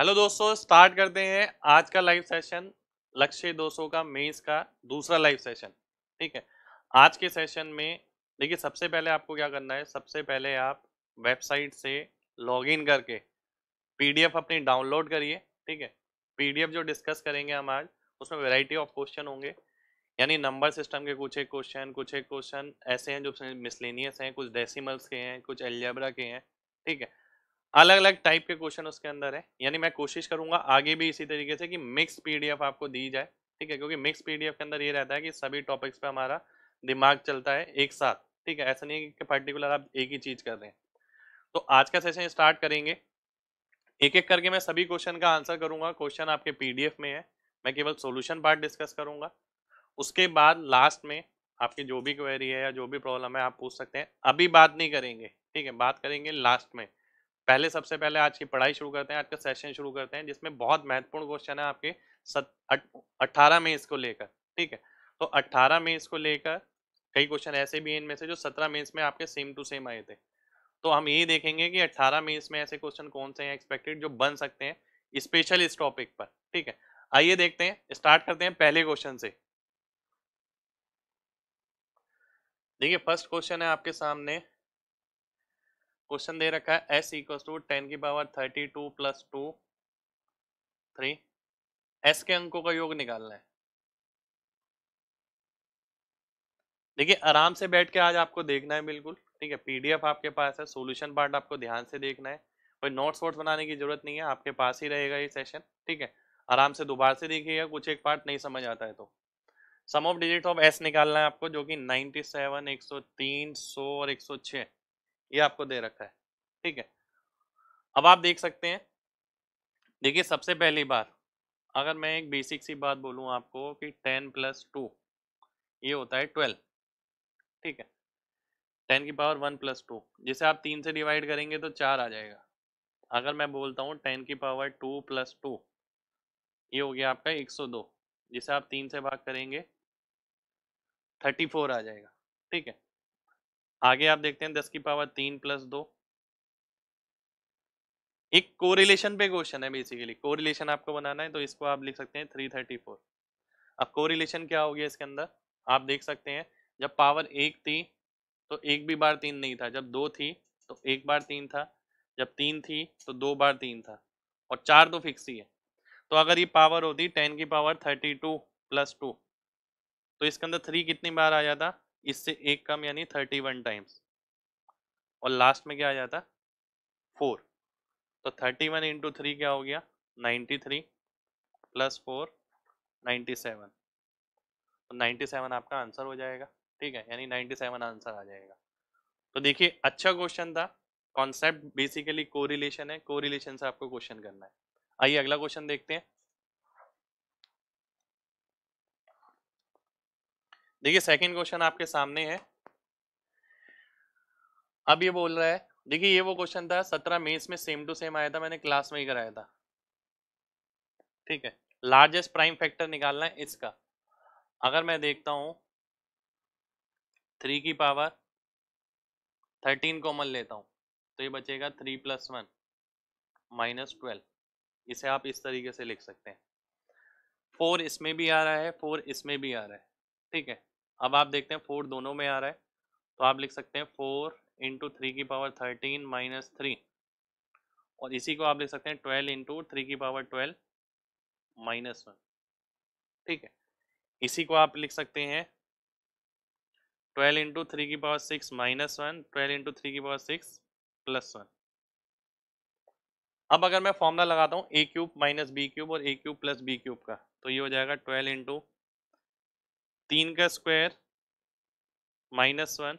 hello दोस्तों start करते हैं आज का लाइव सेशन लक्ष्य 200 का मेंस का दूसरा लाइव सेशन ठीक है आज के सेशन में देखिए सबसे पहले आपको क्या करना है सबसे पहले आप वेबसाइट से लॉगिन करके पीडीएफ अपनी डाउनलोड करिए ठीक है पीडीएफ जो डिस्कस करेंगे हम आज उसमें वेराइटी ऑफ क्वेश्चन होंगे यानी नंबर सिस्टम के कुछ एक क्वेश्चन कुछ एक क्वेश्चन ऐसे हैं जो मिसलिनियस हैं कुछ डेसीमल्स के हैं कुछ एलजेब्रा के हैं ठीक है अलग अलग टाइप के क्वेश्चन उसके अंदर है यानी मैं कोशिश करूंगा आगे भी इसी तरीके से कि मिक्स पीडीएफ आपको दी जाए ठीक है क्योंकि मिक्स पीडीएफ के अंदर ये रहता है कि सभी टॉपिक्स पे हमारा दिमाग चलता है एक साथ ठीक है ऐसा नहीं है कि पर्टिकुलर आप एक ही चीज कर रहे हैं तो आज का सेशन स्टार्ट करेंगे एक एक करके मैं सभी क्वेश्चन का आंसर करूंगा क्वेश्चन आपके पीडीएफ में है मैं केवल सोल्यूशन पार्ट डिस्कस करूंगा उसके बाद लास्ट में आपकी जो भी क्वेरी है या जो भी प्रॉब्लम है आप पूछ सकते हैं अभी बात नहीं करेंगे ठीक है बात करेंगे लास्ट में पहले सबसे पहले आज की पढ़ाई शुरू करते हैं आज का सेशन शुरू करते हैं जिसमें बहुत महत्वपूर्ण क्वेश्चन है आपके सत अट्ठारह में इसको लेकर ठीक है तो अट्ठारह में इसको लेकर कई क्वेश्चन ऐसे भी हैं इनमें से जो सत्रह मेंस में आपके सेम टू सेम आए थे तो हम यही देखेंगे कि अट्ठारह मेंस में ऐसे क्वेश्चन कौन से हैं एक्सपेक्टेड जो बन सकते हैं स्पेशल इस टॉपिक पर ठीक है आइए देखते हैं स्टार्ट करते हैं पहले क्वेश्चन से देखिए फर्स्ट क्वेश्चन है आपके सामने क्वेश्चन दे रखा है एस इक्व टू टेन की power thirty two plus two three S के अंकों का योग निकालना है देखिए आराम से बैठ के आज आपको देखना है बिल्कुल ठीक है पीडीएफ आपके पास है सॉल्यूशन पार्ट आपको ध्यान से देखना है कोई नोट्स वोट्स बनाने की जरूरत नहीं है आपके पास ही रहेगा ये सेशन ठीक है आराम से दोबारा से देखिएगा कुछ एक पार्ट नहीं समझ आता है तो sum of digit of S निकालना है आपको जो कि 97, सेवन और एक ये आपको दे रखा है ठीक है अब आप देख सकते हैं देखिए सबसे पहली बार अगर मैं एक बेसिक सी बात बोलूं आपको कि टेन प्लस टू ये होता है ट्वेल्व ठीक है टेन की पावर वन प्लस टू जिसे आप तीन से डिवाइड करेंगे तो चार आ जाएगा अगर मैं बोलता हूँ टेन की पावर टू प्लस टू ये हो गया आपका एक सौ दो जिसे आप तीन से भाग करेंगे थर्टी फोर आ जाएगा ठीक है आगे आप देखते हैं दस की पावर तीन प्लस दो एक कोरिलेशन पे क्वेश्चन है बेसिकली कोरिलेशन आपको बनाना है तो इसको आप लिख सकते हैं थ्री थर्टी फोर अब कोरिलेशन क्या हो गया इसके अंदर आप देख सकते हैं जब पावर एक थी तो एक भी बार तीन नहीं था जब दो थी तो एक बार तीन था जब तीन थी तो दो बार तीन था और चार तो फिक्स ही है तो अगर ये पावर होती टेन की power thirty two plus two तो इसके अंदर थ्री कितनी बार आ जाता इससे एक कम यानी थर्टी वन टाइम्स और लास्ट में क्या आ जाता फोर तो थर्टी वन इंटू थ्री क्या हो गया ninety three plus four ninety seven तो नाइन्टी सेवन आपका आंसर हो जाएगा ठीक है यानी नाइन्टी सेवन आंसर आ जाएगा तो देखिए अच्छा क्वेश्चन था कॉन्सेप्ट बेसिकली कोरिलेशन है कोरिलेशन से आपको क्वेश्चन करना है आइए अगला क्वेश्चन देखते हैं देखिए सेकंड क्वेश्चन आपके सामने है अब ये बोल रहा है देखिए ये वो क्वेश्चन था सत्रह मेंस में सेम टू सेम आया था मैंने क्लास में ही कराया था ठीक है लार्जेस्ट प्राइम फैक्टर निकालना है इसका अगर मैं देखता हूं थ्री की पावर थर्टीन कॉमन लेता हूं तो ये बचेगा three plus one minus twelve इसे आप इस तरीके से लिख सकते हैं फोर इसमें भी आ रहा है फोर इसमें भी आ रहा है ठीक है अब आप देखते हैं फोर दोनों में आ रहा है तो आप लिख सकते हैं फोर इंटू थ्री की पावर थर्टीन माइनस थ्री और इसी को आप लिख सकते हैं ट्वेल्व इंटू थ्री की पावर ट्वेल्व माइनस वन ठीक है इसी को आप लिख सकते हैं ट्वेल्व इंटू थ्री की power six minus one twelve into three की पावर सिक्स प्लस वन अब अगर मैं फॉर्मूला लगाता हूँ A cube minus B cube और A cube plus B cube का तो ये हो जाएगा ट्वेल्व इंटू तीन का स्क्वायर माइनस वन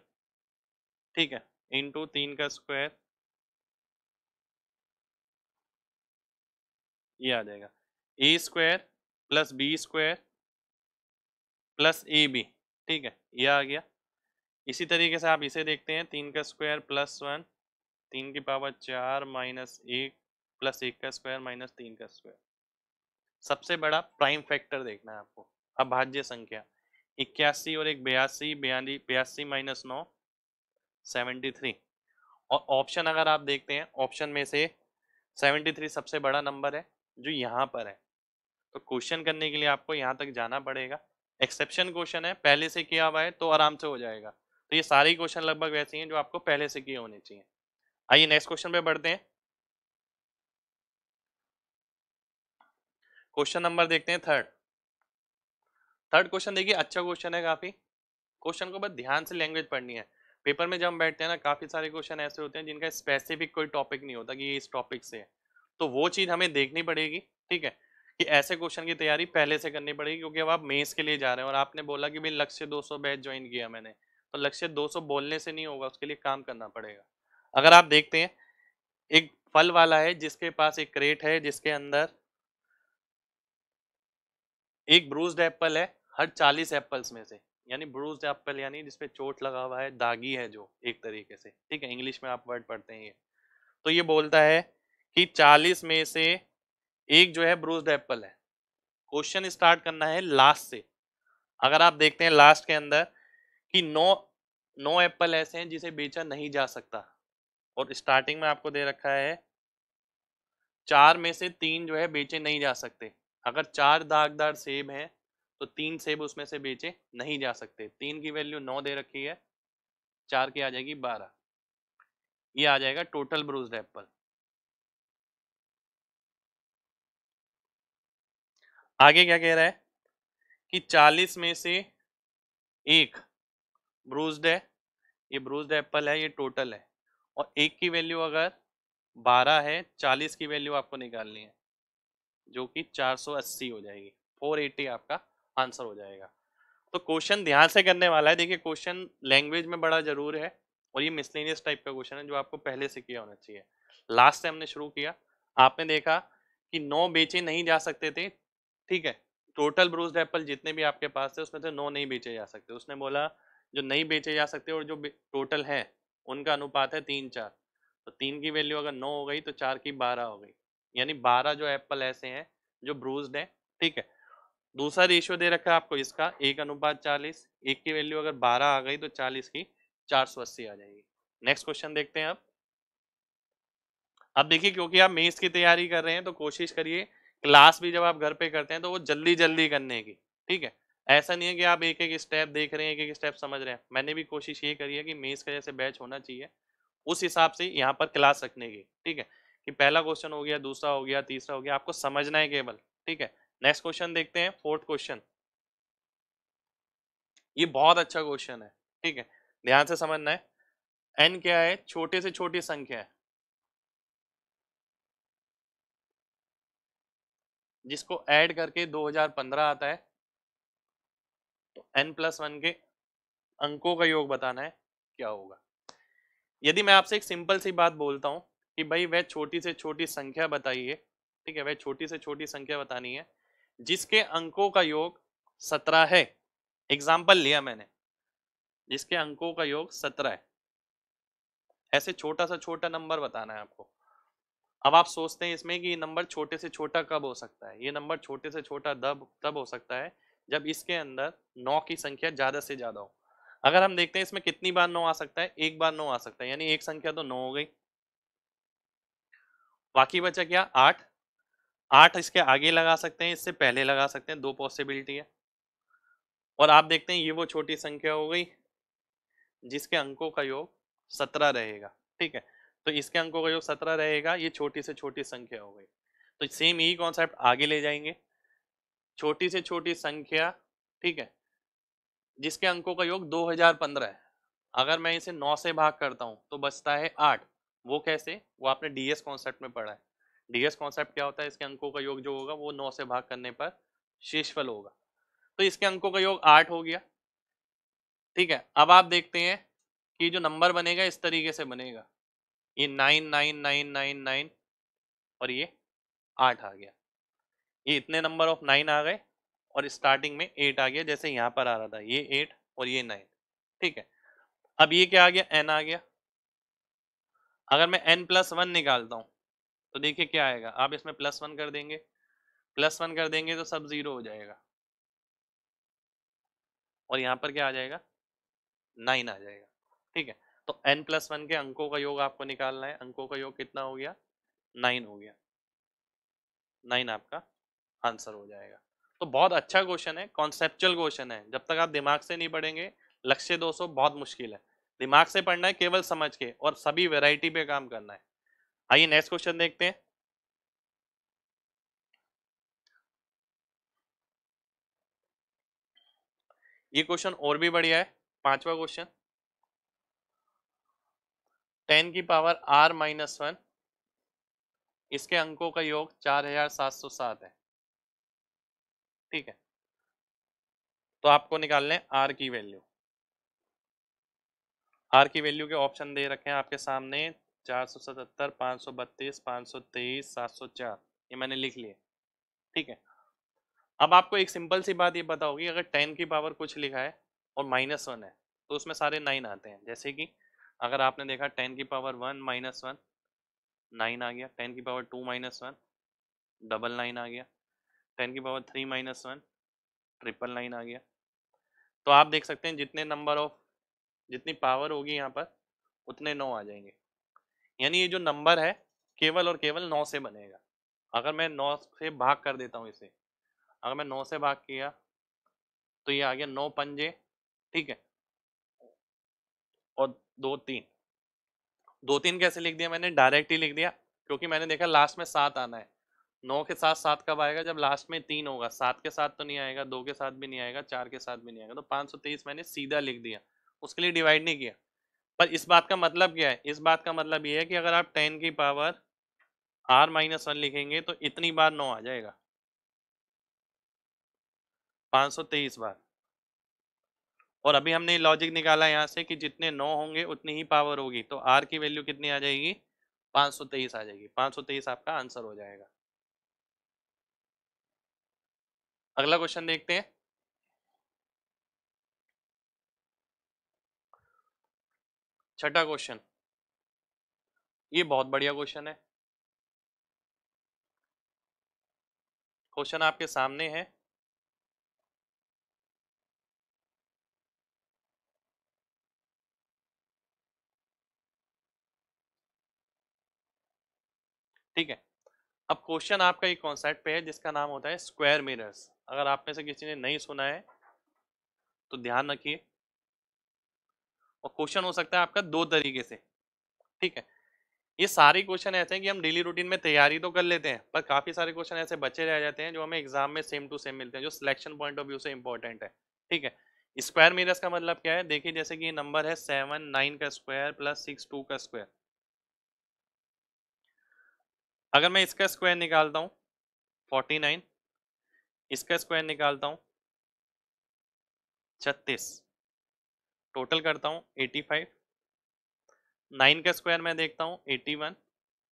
ठीक है टू तीन का स्क्वायर ये आ जाएगा A square plus B square plus A B ठीक है ये आ गया इसी तरीके से आप इसे देखते हैं तीन का स्क्वायर प्लस वन तीन की पावर चार माइनस एक प्लस एक का स्क्वायर माइनस तीन का स्क्वायर सबसे बड़ा प्राइम फैक्टर देखना है आपको अभाज्य संख्या इक्यासी और एक बयासी बयाली बयासी माइनस नौ सेवेंटी थ्री और ऑप्शन अगर आप देखते हैं ऑप्शन में से सेवेंटी थ्री सबसे बड़ा नंबर है जो यहाँ पर है तो क्वेश्चन करने के लिए आपको यहाँ तक जाना पड़ेगा एक्सेप्शन क्वेश्चन है पहले से किया हुआ है तो आराम से हो जाएगा तो ये सारे क्वेश्चन लगभग वैसे हैं जो आपको पहले से किए होने चाहिए आइए नेक्स्ट क्वेश्चन पे बढ़ते हैं क्वेश्चन नंबर देखते हैं थर्ड थर्ड क्वेश्चन देखिए अच्छा क्वेश्चन है काफ़ी क्वेश्चन को बस ध्यान से लैंग्वेज पढ़नी है पेपर में जब हम बैठते हैं ना काफ़ी सारे क्वेश्चन ऐसे होते हैं जिनका स्पेसिफिक कोई टॉपिक नहीं होता कि ये इस टॉपिक से है तो वो चीज़ हमें देखनी पड़ेगी ठीक है कि ऐसे क्वेश्चन की तैयारी पहले से करनी पड़ेगी क्योंकि अब आप मेंस के लिए जा रहे हैं और आपने बोला कि भाई लक्ष्य 200 बैच ज्वाइन किया मैंने तो लक्ष्य 200 बोलने से नहीं होगा उसके लिए काम करना पड़ेगा अगर आप देखते हैं एक फल वाला है जिसके पास एक क्रेट है जिसके अंदर एक ब्रूस्ड एप्पल है हर चालीस एप्पल्स में से यानी ब्रूज एप्पल यानी जिसपे चोट लगा हुआ है दागी है जो एक तरीके से ठीक है इंग्लिश में आप वर्ड पढ़ते हैं ये तो ये बोलता है कि चालीस में से एक जो है ब्रूज एप्पल है क्वेश्चन स्टार्ट करना है लास्ट से अगर आप देखते हैं लास्ट के अंदर कि नौ नौ एप्पल ऐसे हैं जिसे बेचा नहीं जा सकता और स्टार्टिंग में आपको दे रखा है चार में से तीन जो है बेचे नहीं जा सकते अगर चार दागदार सेब हैं तो तीन सेब उसमें से बेचे नहीं जा सकते तीन की वैल्यू नौ दे रखी है चार की आ जाएगी बारह ये आ जाएगा टोटल ब्रूज एप्पल आगे क्या कह रहा है कि चालीस में से एक ब्रूज है ये ब्रूज एप्पल है ये टोटल है और एक की वैल्यू अगर बारह है चालीस की वैल्यू आपको निकालनी है जो कि चार सौ अस्सी हो जाएगी फोर एटी आपका आंसर हो जाएगा तो क्वेश्चन ध्यान से करने वाला है देखिए क्वेश्चन लैंग्वेज में बड़ा जरूर है और ये मिसलेनियस टाइप का क्वेश्चन है जो आपको पहले से किया होना चाहिए लास्ट से हमने शुरू किया आपने देखा कि नौ बेचे नहीं जा सकते थे ठीक है टोटल ब्रूस्ड एप्पल जितने भी आपके पास थे उसमें से नौ नहीं बेचे जा सकते उसने बोला जो नहीं बेचे जा सकते और जो टोटल है उनका अनुपात है तीन चार तो तीन की वैल्यू अगर नौ हो गई तो चार की बारह हो गई यानी बारह जो एप्पल ऐसे हैं जो ब्रूज्ड हैं ठीक है दूसरा रेशियो दे रखा है आपको इसका एक अनुपात चालीस एक की वैल्यू अगर बारह आ गई तो चालीस की चार सौ अस्सी आ जाएगी नेक्स्ट क्वेश्चन देखते हैं आप अब देखिए क्योंकि आप मेंस की तैयारी कर रहे हैं तो कोशिश करिए क्लास भी जब आप घर पे करते हैं तो वो जल्दी जल्दी करने की ठीक है ऐसा नहीं है कि आप एक एक स्टेप देख रहे हैं एक एक स्टेप समझ रहे हैं मैंने भी कोशिश ये करी है कि मेंस का जैसे बैच होना चाहिए उस हिसाब से यहाँ पर क्लास रखने की ठीक है कि पहला क्वेश्चन हो गया दूसरा हो गया तीसरा हो गया आपको समझना है केवल ठीक है नेक्स्ट क्वेश्चन देखते हैं फोर्थ क्वेश्चन ये बहुत अच्छा क्वेश्चन है ठीक है ध्यान से समझना है एन क्या है छोटे से छोटी संख्या है जिसको ऐड करके 2015 आता है तो एन प्लस वन के अंकों का योग बताना है क्या होगा यदि मैं आपसे एक सिंपल सी बात बोलता हूं कि भाई वह छोटी से छोटी संख्या बताइए ठीक है वह छोटी से छोटी संख्या बतानी है जिसके अंकों का योग सत्रह है एग्जाम्पल लिया मैंने जिसके अंकों का योग सत्रह है ऐसे छोटा सा छोटा नंबर बताना है आपको अब आप सोचते हैं इसमें कि ये नंबर छोटे से छोटा कब हो सकता है ये नंबर छोटे से छोटा तब तब हो सकता है जब इसके अंदर नौ की संख्या ज़्यादा से ज़्यादा हो अगर हम देखते हैं इसमें कितनी बार नौ आ सकता है एक बार नौ आ सकता है यानी एक संख्या तो नौ हो गई बाकी बचा क्या आठ आठ इसके आगे लगा सकते हैं इससे पहले लगा सकते हैं दो पॉसिबिलिटी है और आप देखते हैं ये वो छोटी संख्या हो गई जिसके अंकों का योग सत्रह रहेगा ठीक है तो इसके अंकों का योग सत्रह रहेगा ये छोटी से छोटी संख्या हो गई तो सेम यही कॉन्सेप्ट आगे ले जाएंगे छोटी से छोटी संख्या ठीक है जिसके अंकों का योग 2015 है अगर मैं इसे 9 से भाग करता हूं तो बचता है 8 वो कैसे वो आपने डीएस कॉन्सेप्ट में पढ़ा है डीएस कॉन्सेप्ट क्या होता है इसके अंकों का योग जो होगा वो नौ से भाग करने पर शेषफल होगा तो इसके अंकों का योग आठ हो गया ठीक है अब आप देखते हैं कि जो नंबर बनेगा इस तरीके से बनेगा ये nine nine nine nine nine और ये आठ आ गया ये इतने नंबर ऑफ नाइन आ गए और स्टार्टिंग में एट आ गया जैसे यहाँ पर आ रहा था ये एट और ये नाइन ठीक है अब ये क्या आ गया एन आ गया अगर मैं एन प्लस वन निकालता हूँ तो देखिए क्या आएगा आप इसमें प्लस वन कर देंगे प्लस वन कर देंगे तो सब जीरो हो जाएगा और यहाँ पर क्या आ जाएगा नाइन आ जाएगा ठीक है तो एन प्लस वन के अंकों का योग आपको निकालना है अंकों का योग कितना हो गया नाइन हो गया नाइन आपका आंसर हो जाएगा तो बहुत अच्छा क्वेश्चन है कॉन्सेप्चुअल क्वेश्चन है जब तक आप दिमाग से नहीं पढ़ेंगे लक्ष्य दो बहुत मुश्किल है दिमाग से पढ़ना है केवल समझ के और सभी वेराइटी पे काम करना है आइए नेक्स्ट क्वेश्चन देखते हैं ये क्वेश्चन और भी बढ़िया है पांचवा क्वेश्चन टेन की पावर आर माइनस वन इसके अंकों का योग चार हजार सात सौ सात है ठीक है तो आपको निकालने आर की वैल्यू आर की वैल्यू के ऑप्शन दे रखे हैं आपके सामने चार सौ सतहत्तर पाँच सौ बत्तीस पाँच सौ तेईस सात सौ चार ये मैंने लिख लिए ठीक है अब आपको एक सिंपल सी बात ये पता होगी अगर टेन की पावर कुछ लिखा है और माइनस वन है तो उसमें सारे नाइन आते हैं जैसे कि अगर आपने देखा टेन की power one minus one nine आ गया टेन की power two minus one double nine आ गया टेन की power three minus one triple nine आ गया तो आप देख सकते हैं जितने नंबर ऑफ जितनी पावर होगी यहाँ पर उतने नौ आ जाएंगे यानी ये जो नंबर है केवल और केवल नौ से बनेगा अगर मैं नौ से भाग कर देता हूँ इसे अगर मैं नौ से भाग किया तो ये आ गया नौ पंजे ठीक है और दो तीन दो तीन कैसे लिख दिया मैंने डायरेक्ट ही लिख दिया क्योंकि मैंने देखा लास्ट में सात आना है नौ के साथ सात कब आएगा जब लास्ट में तीन होगा सात के साथ तो नहीं आएगा दो के साथ भी नहीं आएगा चार के साथ भी नहीं आएगा तो पाँच सौ तेईस मैंने सीधा लिख दिया उसके लिए डिवाइड नहीं किया पर इस बात का मतलब क्या है इस बात का मतलब ये है कि अगर आप टेन की पावर आर माइनस वन लिखेंगे तो इतनी बार नौ आ जाएगा पाँच सौ तेईस बार और अभी हमने लॉजिक निकाला यहाँ से कि जितने नौ होंगे उतनी ही पावर होगी तो आर की वैल्यू कितनी आ जाएगी पाँच सौ तेईस आ जाएगी पाँच सौ तेईस आपका आंसर हो जाएगा अगला क्वेश्चन देखते हैं छठा क्वेश्चन ये बहुत बढ़िया क्वेश्चन है क्वेश्चन आपके सामने है ठीक है अब क्वेश्चन आपका एक कॉन्सेप्ट पे है जिसका नाम होता है स्क्वायर मिरर्स अगर आप में से किसी ने नहीं सुना है तो ध्यान रखिए और क्वेश्चन हो सकता है आपका दो तरीके से ठीक है ये सारे क्वेश्चन ऐसे हैं कि हम डेली रूटीन में तैयारी तो कर लेते हैं पर काफ़ी सारे क्वेश्चन ऐसे बचे रह जाते हैं जो हमें एग्जाम में सेम टू सेम मिलते हैं जो सिलेक्शन पॉइंट ऑफ व्यू से इंपॉर्टेंट है ठीक है स्क्वायर मीरस का मतलब क्या है देखिए जैसे कि ये नंबर है सेवन नाइन का स्क्वायर प्लस सिक्स टू का स्क्वायर अगर मैं इसका स्क्वायर निकालता हूँ फोर्टी नाइन इसका स्क्वायर निकालता हूँ छत्तीस टोटल करता हूँ एटी फाइव नाइन का स्क्वायर मैं देखता हूँ एटी वन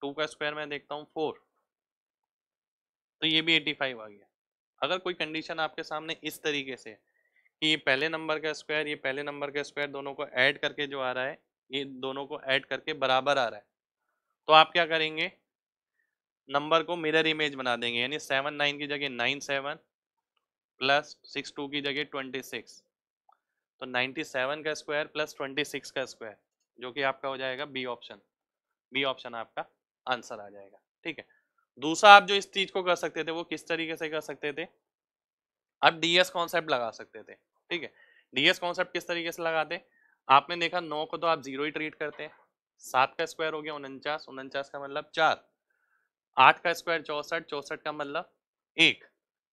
टू का स्क्वायर मैं देखता हूँ फोर तो ये भी एटी फाइव आ गया अगर कोई कंडीशन आपके सामने इस तरीके से कि ये पहले नंबर का स्क्वायर ये पहले नंबर का स्क्वायर दोनों को ऐड करके जो आ रहा है ये दोनों को ऐड करके बराबर आ रहा है तो आप क्या करेंगे नंबर को मिरर इमेज बना देंगे यानी सेवन नाइन की जगह nine seven plus six two की जगह ट्वेंटी सिक्स तो 97 का स्क्वायर प्लस 26 का स्क्वायर जो कि आपका हो जाएगा बी ऑप्शन बी ऑप्शन आपका आंसर आ जाएगा ठीक है दूसरा आप जो इस चीज को कर सकते थे वो किस तरीके से कर सकते थे आप डीएस कॉन्सेप्ट लगा सकते थे ठीक है डीएस कॉन्सेप्ट किस तरीके से लगाते आपने देखा नौ को तो आप जीरो ही ट्रीट करते हैं सात का स्क्वायर हो गया उनचास उनचास का मतलब चार आठ का स्क्वायर चौसठ चौसठ का मतलब एक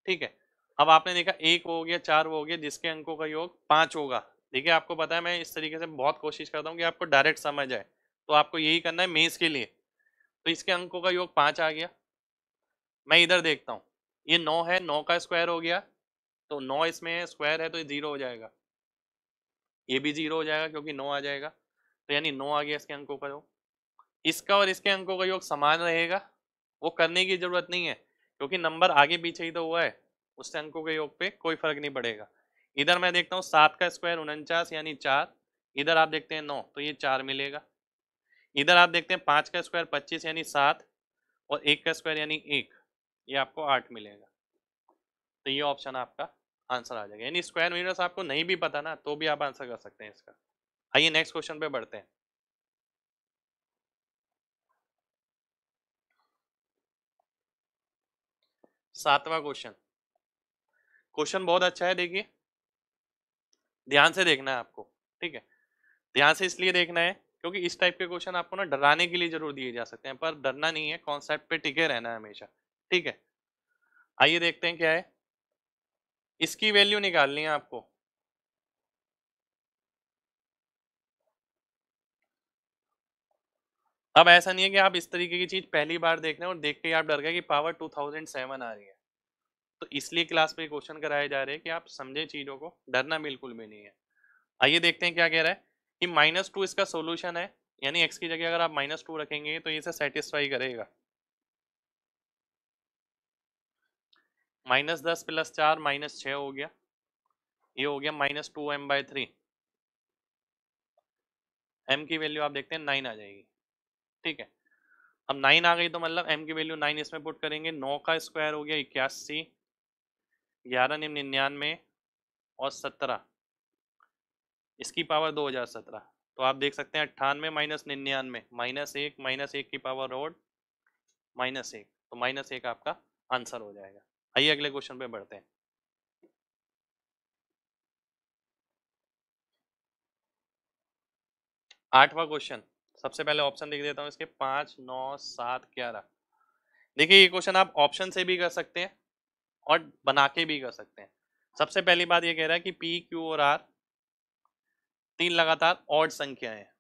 ठीक है अब आपने देखा एक हो गया चार हो गया जिसके अंकों का योग पाँच होगा ठीक है आपको पता है मैं इस तरीके से बहुत कोशिश करता हूँ कि आपको डायरेक्ट समझ आए तो आपको यही करना है मेज़ के लिए तो इसके अंकों का योग पाँच आ गया मैं इधर देखता हूँ ये नौ है नौ का स्क्वायर हो गया तो नौ इसमें है स्क्वायर है तो ये ज़ीरो हो जाएगा ये भी ज़ीरो हो जाएगा क्योंकि नौ आ जाएगा तो यानी नौ आ गया इसके अंकों का योग इसका और इसके अंकों का योग समान रहेगा वो करने की ज़रूरत नहीं है क्योंकि नंबर आगे पीछे ही तो हुआ है उससे अंकों के योग पे कोई फर्क नहीं पड़ेगा इधर मैं देखता हूँ सात का स्क्वायर उनचास यानी चार इधर आप देखते हैं नौ तो ये चार मिलेगा इधर आप देखते हैं पाँच का स्क्वायर पच्चीस यानी सात और एक का स्क्वायर यानी एक ये आपको आठ मिलेगा तो ये ऑप्शन आपका आंसर आ जाएगा यानी स्क्वायर मीटर्स आपको नहीं भी पता ना तो भी आप आंसर कर सकते हैं इसका आइए नेक्स्ट क्वेश्चन पे बढ़ते हैं सातवां क्वेश्चन क्वेश्चन बहुत अच्छा है देखिए ध्यान से देखना है आपको ठीक है ध्यान से इसलिए देखना है क्योंकि इस टाइप के क्वेश्चन आपको ना डराने के लिए जरूर दिए जा सकते हैं पर डरना नहीं है कॉन्सेप्ट पे टिके रहना है हमेशा ठीक है आइए देखते हैं क्या है इसकी वैल्यू निकालनी है आपको अब ऐसा नहीं है कि आप इस तरीके की चीज पहली बार देख रहे हैं और देख के आप डर गए कि पावर 2007 आ रही है तो इसलिए क्लास में क्वेश्चन कराए जा रहे हैं कि आप समझे चीज़ों को डरना बिल्कुल भी नहीं है आइए देखते हैं क्या कह रहा है कि माइनस टू इसका सोल्यूशन है यानी एक्स की जगह अगर आप माइनस टू रखेंगे तो इसे सेटिस्फाई करेगा माइनस दस प्लस चार माइनस छ हो गया ये हो गया minus two M by three M की वैल्यू आप देखते हैं नाइन आ जाएगी ठीक है अब नाइन आ गई तो मतलब एम की वैल्यू नाइन इसमें पुट करेंगे नौ का स्क्वायर हो गया इक्यासी ग्यारह निम्न निन्यानवे और सत्रह इसकी पावर दो हज़ार सत्रह तो आप देख सकते हैं अट्ठानवे माइनस निन्यानवे माइनस एक माइनस एक की पावर रोड माइनस एक तो माइनस एक आपका आंसर हो जाएगा आइए अगले क्वेश्चन पे बढ़ते हैं आठवां क्वेश्चन सबसे पहले ऑप्शन लिख देता हूँ इसके पांच नौ सात ग्यारह देखिए ये क्वेश्चन आप ऑप्शन से भी कर सकते हैं और बना के भी कर सकते हैं सबसे पहली बात ये कह रहा है कि पी क्यू और आर तीन लगातार ऑड संख्याएं हैं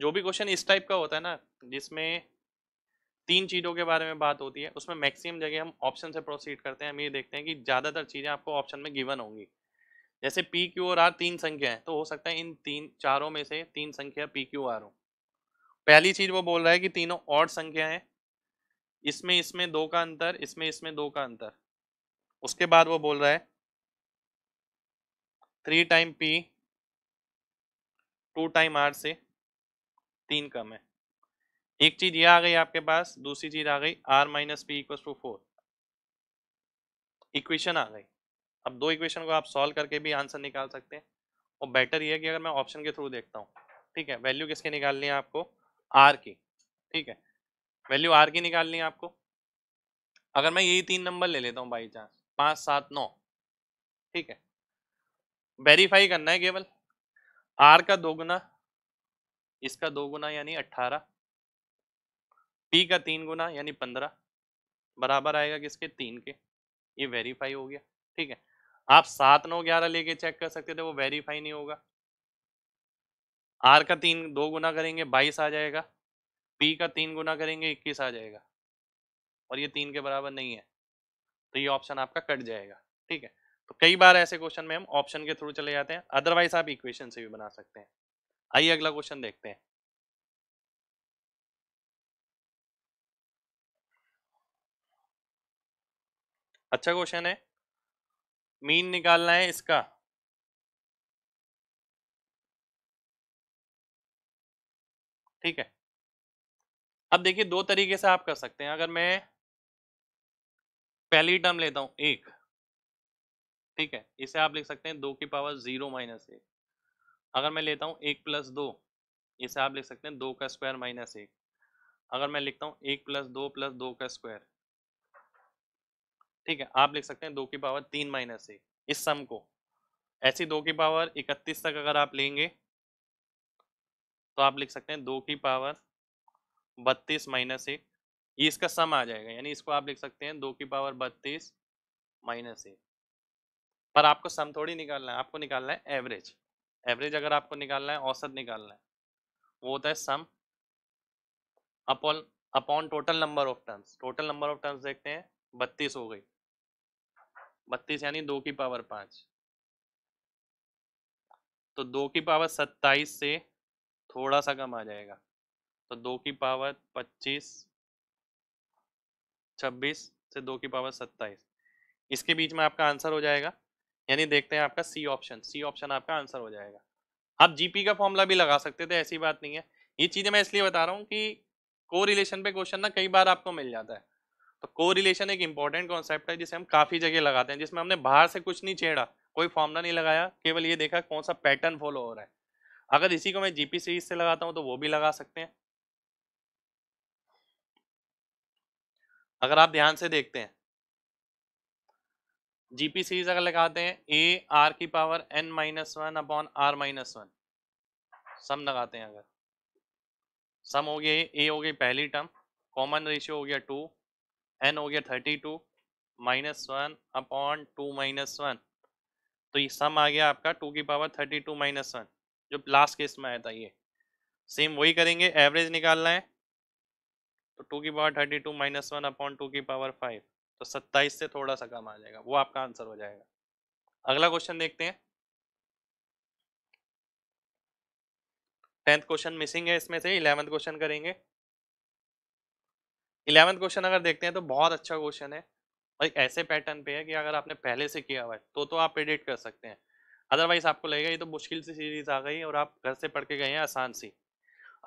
जो भी क्वेश्चन इस टाइप का होता है ना जिसमें तीन चीज़ों के बारे में बात होती है उसमें मैक्सिमम जगह हम ऑप्शन से प्रोसीड करते हैं हम ये देखते हैं कि ज़्यादातर चीज़ें आपको ऑप्शन में गिवन होंगी जैसे पी क्यू और आर तीन संख्या है तो हो सकता है इन तीन चारों में से तीन संख्या पी क्यू आर हो पहली चीज़ वो बोल रहा है कि तीनों ऑड संख्या हैं इसमें इसमें दो का अंतर इसमें इसमें दो का अंतर उसके बाद वो बोल रहा है three time P two time R से तीन कम है एक चीज ये आ गई आपके पास दूसरी चीज आ गई R minus P equal to four equation आ गई अब दो इक्वेशन को आप सॉल्व करके भी आंसर निकाल सकते हैं और बेटर ये है कि अगर मैं ऑप्शन के थ्रू देखता हूँ ठीक है वैल्यू किसके निकालनी है आपको आर की ठीक है वैल्यू आर की निकालनी है आपको अगर मैं यही तीन नंबर ले लेता हूँ बाई चांस पाँच सात नौ ठीक है वेरीफाई करना है केवल आर का दो गुना इसका दो गुना यानी अट्ठारह पी का तीन गुना यानी पंद्रह बराबर आएगा किसके तीन के ये वेरीफाई हो गया ठीक है आप सात नौ ग्यारह लेके चेक कर सकते थे वो वेरीफाई नहीं होगा आर का तीन दो गुना करेंगे बाईस आ जाएगा पी का तीन गुना करेंगे इक्कीस आ जाएगा और ये तीन के बराबर नहीं है तो ये ऑप्शन आपका कट जाएगा ठीक है तो कई बार ऐसे क्वेश्चन में हम ऑप्शन के थ्रू चले जाते हैं अदरवाइज आप इक्वेशन से भी बना सकते हैं आइए अगला क्वेश्चन देखते हैं अच्छा क्वेश्चन है मीन निकालना है इसका ठीक है अब देखिए दो तरीके से आप कर सकते हैं अगर मैं पहली टर्म लेता हूं एक ठीक है इसे आप लिख सकते हैं दो की पावर जीरो माइनस एक अगर मैं लेता हूं एक प्लस दो इसे आप लिख सकते हैं दो का स्क्वायर माइनस एक अगर मैं लिखता हूं एक प्लस दो प्लस दो का स्क्वायर ठीक है आप लिख सकते हैं दो की पावर तीन माइनस एक इस सम को ऐसी दो की पावर इकतीस तक अगर आप लेंगे तो आप लिख सकते हैं दो की पावर बत्तीस माइनस एक ये इसका सम आ जाएगा यानी इसको आप लिख सकते हैं दो की पावर बत्तीस माइनस एक पर आपको सम थोड़ी निकालना है आपको निकालना है एवरेज एवरेज अगर आपको निकालना है औसत निकालना है वो होता है sum upon upon total number of terms total number of terms देखते हैं बत्तीस हो गई बत्तीस यानी दो की पावर पाँच तो दो की पावर सत्ताईस से थोड़ा सा कम आ जाएगा तो दो की पावर पच्चीस छब्बीस से दो की पावर सत्ताईस इसके बीच में आपका आंसर हो जाएगा यानी देखते हैं आपका सी ऑप्शन सी ऑप्शन आपका आंसर हो जाएगा आप जीपी का फॉर्मूला भी लगा सकते थे ऐसी बात नहीं है ये चीज़ें मैं इसलिए बता रहा हूँ कि को रिलेशन पे क्वेश्चन ना कई बार आपको मिल जाता है तो को रिलेशन एक इंपॉर्टेंट कॉन्सेप्ट है जिसे हम काफ़ी जगह लगाते हैं जिसमें हमने बाहर से कुछ नहीं छेड़ा कोई फॉर्मूला नहीं लगाया केवल ये देखा कौन सा पैटर्न फॉलो हो रहा है अगर इसी को मैं जीपी सीरीज से लगाता हूँ तो वो भी लगा सकते हैं अगर आप ध्यान से देखते हैं जीपी सीरीज अगर लगाते हैं ए आर की power N minus one upon R minus one sum लगाते हैं अगर सम हो गया ए हो गई पहली टर्म कॉमन रेशियो हो गया टू एन हो गया thirty two minus one upon two minus one तो ये सम आ गया आपका टू की power thirty two minus one जो लास्ट केस में आया था ये सेम वही करेंगे एवरेज निकालना है तो टू की power thirty two minus one upon two की पावर फाइव तो सत्ताईस से थोड़ा सा कम आ जाएगा वो आपका आंसर हो जाएगा अगला क्वेश्चन देखते हैं टेंथ क्वेश्चन मिसिंग है इसमें से इलेवंथ क्वेश्चन करेंगे इलेवंथ क्वेश्चन अगर देखते हैं तो बहुत अच्छा क्वेश्चन है और एक ऐसे पैटर्न पे है कि अगर आपने पहले से किया हुआ है तो तो आप प्रिडिक्ट कर सकते हैं अदरवाइज आपको लगेगा ये तो मुश्किल सी सीरीज आ गई और आप घर से पढ़ के गए हैं आसान सी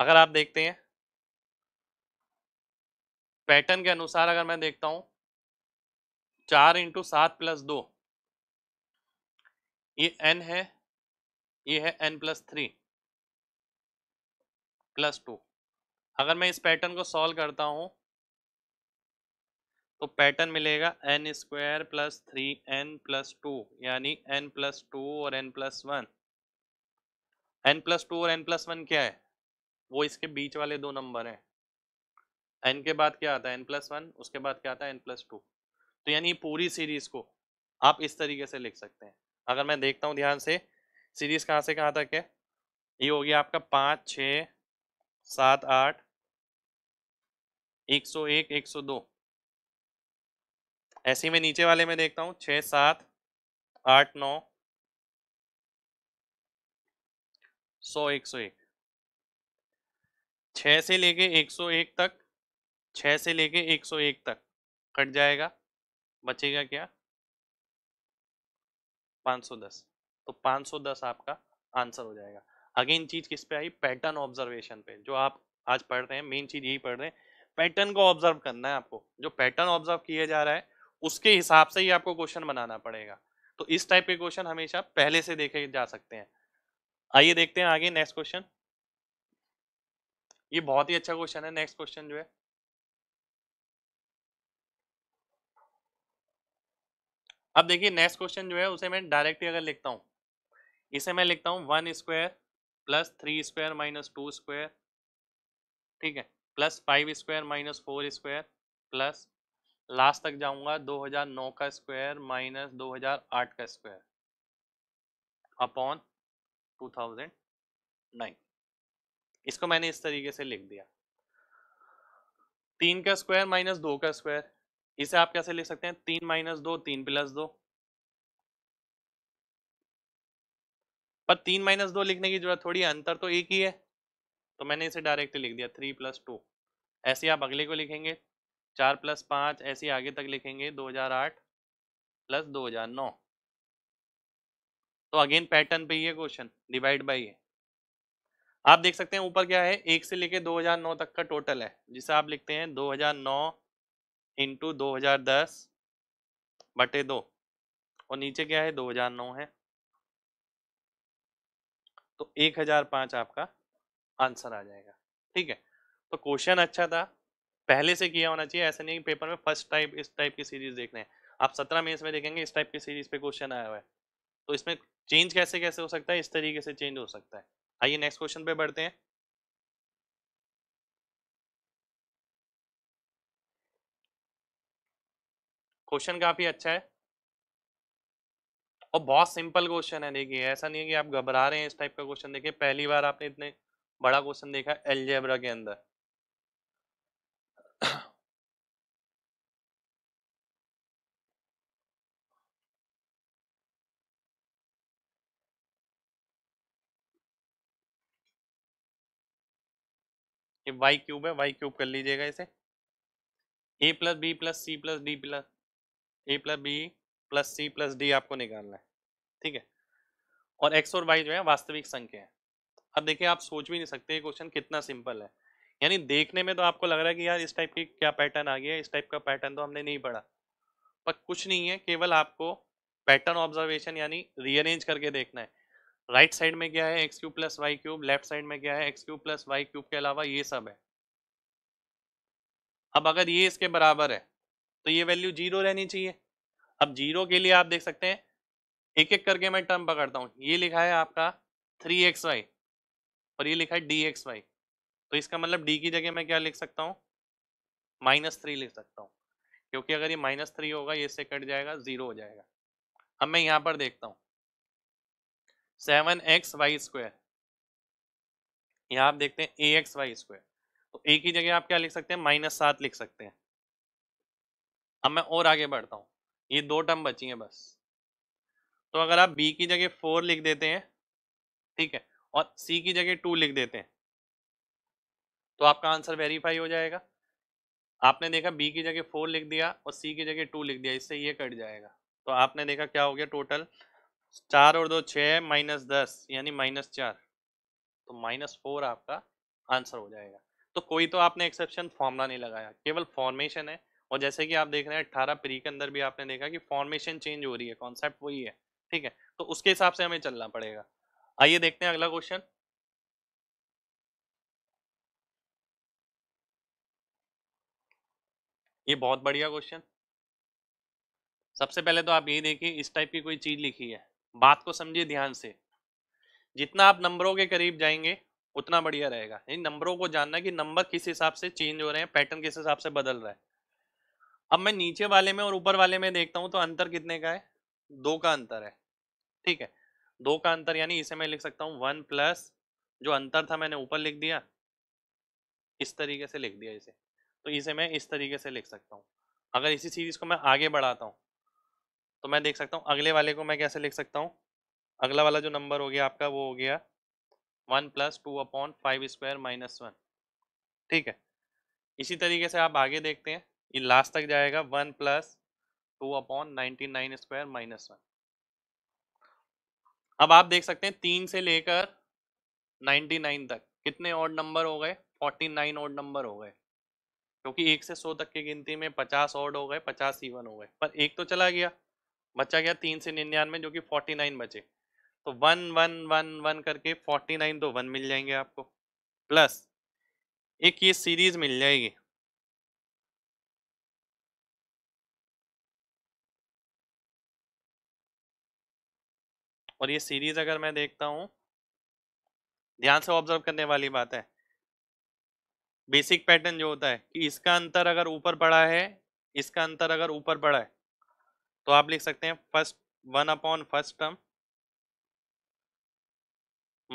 अगर आप देखते हैं पैटर्न के अनुसार अगर मैं देखता हूं चार इंटू सात प्लस दो ये एन है ये है N plus three plus two अगर मैं इस पैटर्न को सॉल्व करता हूं तो पैटर्न मिलेगा N square plus three N plus two यानी एन प्लस टू और N plus one N plus two और एन प्लस वन क्या है वो इसके बीच वाले दो नंबर हैं एन के बाद क्या आता है एन प्लस वन उसके बाद क्या आता है एन प्लस टू तो यानी पूरी सीरीज को आप इस तरीके से लिख सकते हैं अगर मैं देखता हूँ ध्यान से सीरीज कहाँ से कहाँ तक है ये हो गया आपका पाँच छ सात आठ एक सौ एक एक सौ दो ऐसे में नीचे वाले में देखता हूँ छ सात आठ नौ सौ एक सौ एक छ से लेके एक सौ एक तक छः से लेके एक सौ एक तक कट जाएगा बचेगा क्या 510 तो 510 आपका आंसर हो जाएगा अगेन चीज किस पे आई पैटर्न ऑब्जर्वेशन पे जो आप आज पढ़ रहे हैं मेन चीज यही पढ़ रहे हैं पैटर्न को ऑब्जर्व करना है आपको जो पैटर्न ऑब्जर्व किया जा रहा है उसके हिसाब से ही आपको क्वेश्चन बनाना पड़ेगा तो इस टाइप के क्वेश्चन हमेशा पहले से देखे जा सकते हैं आइए देखते हैं आगे नेक्स्ट क्वेश्चन ये बहुत ही अच्छा क्वेश्चन है नेक्स्ट क्वेश्चन जो है अब देखिए नेक्स्ट क्वेश्चन जो है उसे मैं डायरेक्टली अगर लिखता हूँ इसे मैं लिखता हूँ one square plus three square minus two square ठीक है plus five square minus four square plus last तक जाऊंगा 2009 का स्क्वायर माइनस 2008 का स्क्वायर अपॉन 2009 इसको मैंने इस तरीके से लिख दिया तीन का स्क्वायर माइनस दो का स्क्वायर इसे आप कैसे लिख सकते हैं तीन माइनस दो तीन प्लस दो पर तीन माइनस दो लिखने की जरूरत थोड़ी अंतर तो एक ही है तो मैंने इसे डायरेक्टली लिख दिया थ्री प्लस टू ऐसे आप अगले को लिखेंगे चार प्लस पाँच ऐसे आगे तक लिखेंगे दो हजार आठ प्लस दो हजार नौ तो अगेन पैटर्न पे ही है क्वेश्चन डिवाइड बाई है आप देख सकते हैं ऊपर क्या है एक से लेके दो हजार नौ तक का टोटल है जिसे आप लिखते हैं दो हजार नौ इंटू दो हजार दस बटे दो और नीचे क्या है दो हजार नौ है तो एक हजार पांच आपका आंसर आ जाएगा ठीक है तो क्वेश्चन अच्छा था पहले से किया होना चाहिए ऐसा नहीं पेपर में फर्स्ट टाइप इस टाइप की सीरीज देख रहे हैं आप सत्रह में में देखेंगे इस टाइप की सीरीज पे क्वेश्चन आया हुआ है तो इसमें चेंज कैसे कैसे हो सकता है इस तरीके से चेंज हो सकता है आइए नेक्स्ट क्वेश्चन पे बढ़ते हैं क्वेश्चन काफ़ी अच्छा है और बहुत सिंपल क्वेश्चन है देखिए ऐसा नहीं है कि आप घबरा रहे हैं इस टाइप का क्वेश्चन देखिए पहली बार आपने इतने बड़ा क्वेश्चन देखा एलजेब्रा के अंदर ये वाई क्यूब है वाई क्यूब कर लीजिएगा इसे A plus B plus C plus D plus A plus B plus C plus D आपको निकालना है ठीक है और एक्स और वाई जो है वास्तविक संख्या है अब देखिए आप सोच भी नहीं सकते ये क्वेश्चन कितना सिंपल है यानी देखने में तो आपको लग रहा है कि यार इस टाइप की क्या पैटर्न आ गया है इस टाइप का पैटर्न तो हमने नहीं पढ़ा पर कुछ नहीं है केवल आपको पैटर्न ऑब्जर्वेशन यानी रीअरेंज करके देखना है राइट right साइड में क्या है X cube plus Y cube left side में क्या है X cube plus Y cube के अलावा ये सब है अब अगर ये इसके बराबर है तो ये वैल्यू जीरो रहनी चाहिए अब जीरो के लिए आप देख सकते हैं एक एक करके मैं टर्म पकड़ता हूँ ये लिखा है आपका थ्री एक्स वाई और ये लिखा है डी एक्स वाई तो इसका मतलब डी की जगह मैं क्या लिख सकता हूँ माइनस थ्री लिख सकता हूँ क्योंकि अगर ये माइनस थ्री होगा ये इससे कट जाएगा ज़ीरो हो जाएगा अब मैं यहाँ पर देखता हूँ सेवन एक्स वाई स्क्वायर यहाँ आप देखते हैं ए एक्स वाई स्क्वायर तो ए की जगह आप क्या लिख सकते हैं माइनस सात लिख सकते हैं अब मैं और आगे बढ़ता हूँ ये दो टर्म बची हैं बस तो अगर आप बी की जगह फोर लिख देते हैं ठीक है और सी की जगह टू लिख देते हैं तो आपका आंसर वेरीफाई हो जाएगा आपने देखा बी की जगह फोर लिख दिया और सी की जगह टू लिख दिया इससे ये कट जाएगा तो आपने देखा क्या हो गया टोटल चार और दो छः माइनस दस यानी माइनस चार तो माइनस फोर आपका आंसर हो जाएगा तो कोई तो आपने एक्सेप्शन फॉर्मला नहीं लगाया केवल फॉर्मेशन है और जैसे कि आप देख रहे हैं अट्ठारह प्री के अंदर भी आपने देखा कि फॉर्मेशन चेंज हो रही है कॉन्सेप्ट वही है ठीक है तो उसके हिसाब से हमें चलना पड़ेगा आइए देखते हैं अगला क्वेश्चन ये बहुत बढ़िया क्वेश्चन सबसे पहले तो आप ये देखिए इस टाइप की कोई चीज लिखी है बात को समझिए ध्यान से जितना आप नंबरों के करीब जाएंगे उतना बढ़िया रहेगा नंबरों को जानना कि नंबर किस हिसाब से चेंज हो रहे हैं पैटर्न किस हिसाब से बदल रहा है अब मैं नीचे वाले में और ऊपर वाले में देखता हूँ तो अंतर कितने का है दो का अंतर है ठीक है दो का अंतर यानी इसे मैं लिख सकता हूँ वन प्लस जो अंतर था मैंने ऊपर लिख दिया इस तरीके से लिख दिया इसे तो इसे मैं इस तरीके से लिख सकता हूँ अगर इसी सीरीज को मैं आगे बढ़ाता हूँ तो मैं देख सकता हूँ अगले वाले को मैं कैसे लिख सकता हूँ अगला वाला जो नंबर हो गया आपका वो हो गया one plus two upon five square minus one ठीक है इसी तरीके से आप आगे देखते हैं ये लास्ट तक जाएगा one plus two upon ninety nine square minus one अब आप देख सकते हैं तीन से लेकर नाइनटी नाइन तक कितने ऑड नंबर हो गए फोर्टी नाइन ऑड नंबर हो गए क्योंकि एक से सौ तक की गिनती में पचास ऑड हो गए पचास इवन हो गए पर एक तो चला गया बचा गया तीन से निन्यानवे जो कि फोर्टी नाइन बचे तो वन वन वन वन करके फोर्टी नाइन तो वन मिल जाएंगे आपको प्लस एक ये सीरीज मिल जाएगी और ये सीरीज अगर मैं देखता हूँ ध्यान से ऑब्जर्व करने वाली बात है बेसिक पैटर्न जो होता है कि इसका अंतर अगर ऊपर बढ़ा है इसका अंतर अगर ऊपर बढ़ा है तो आप लिख सकते हैं first one upon first term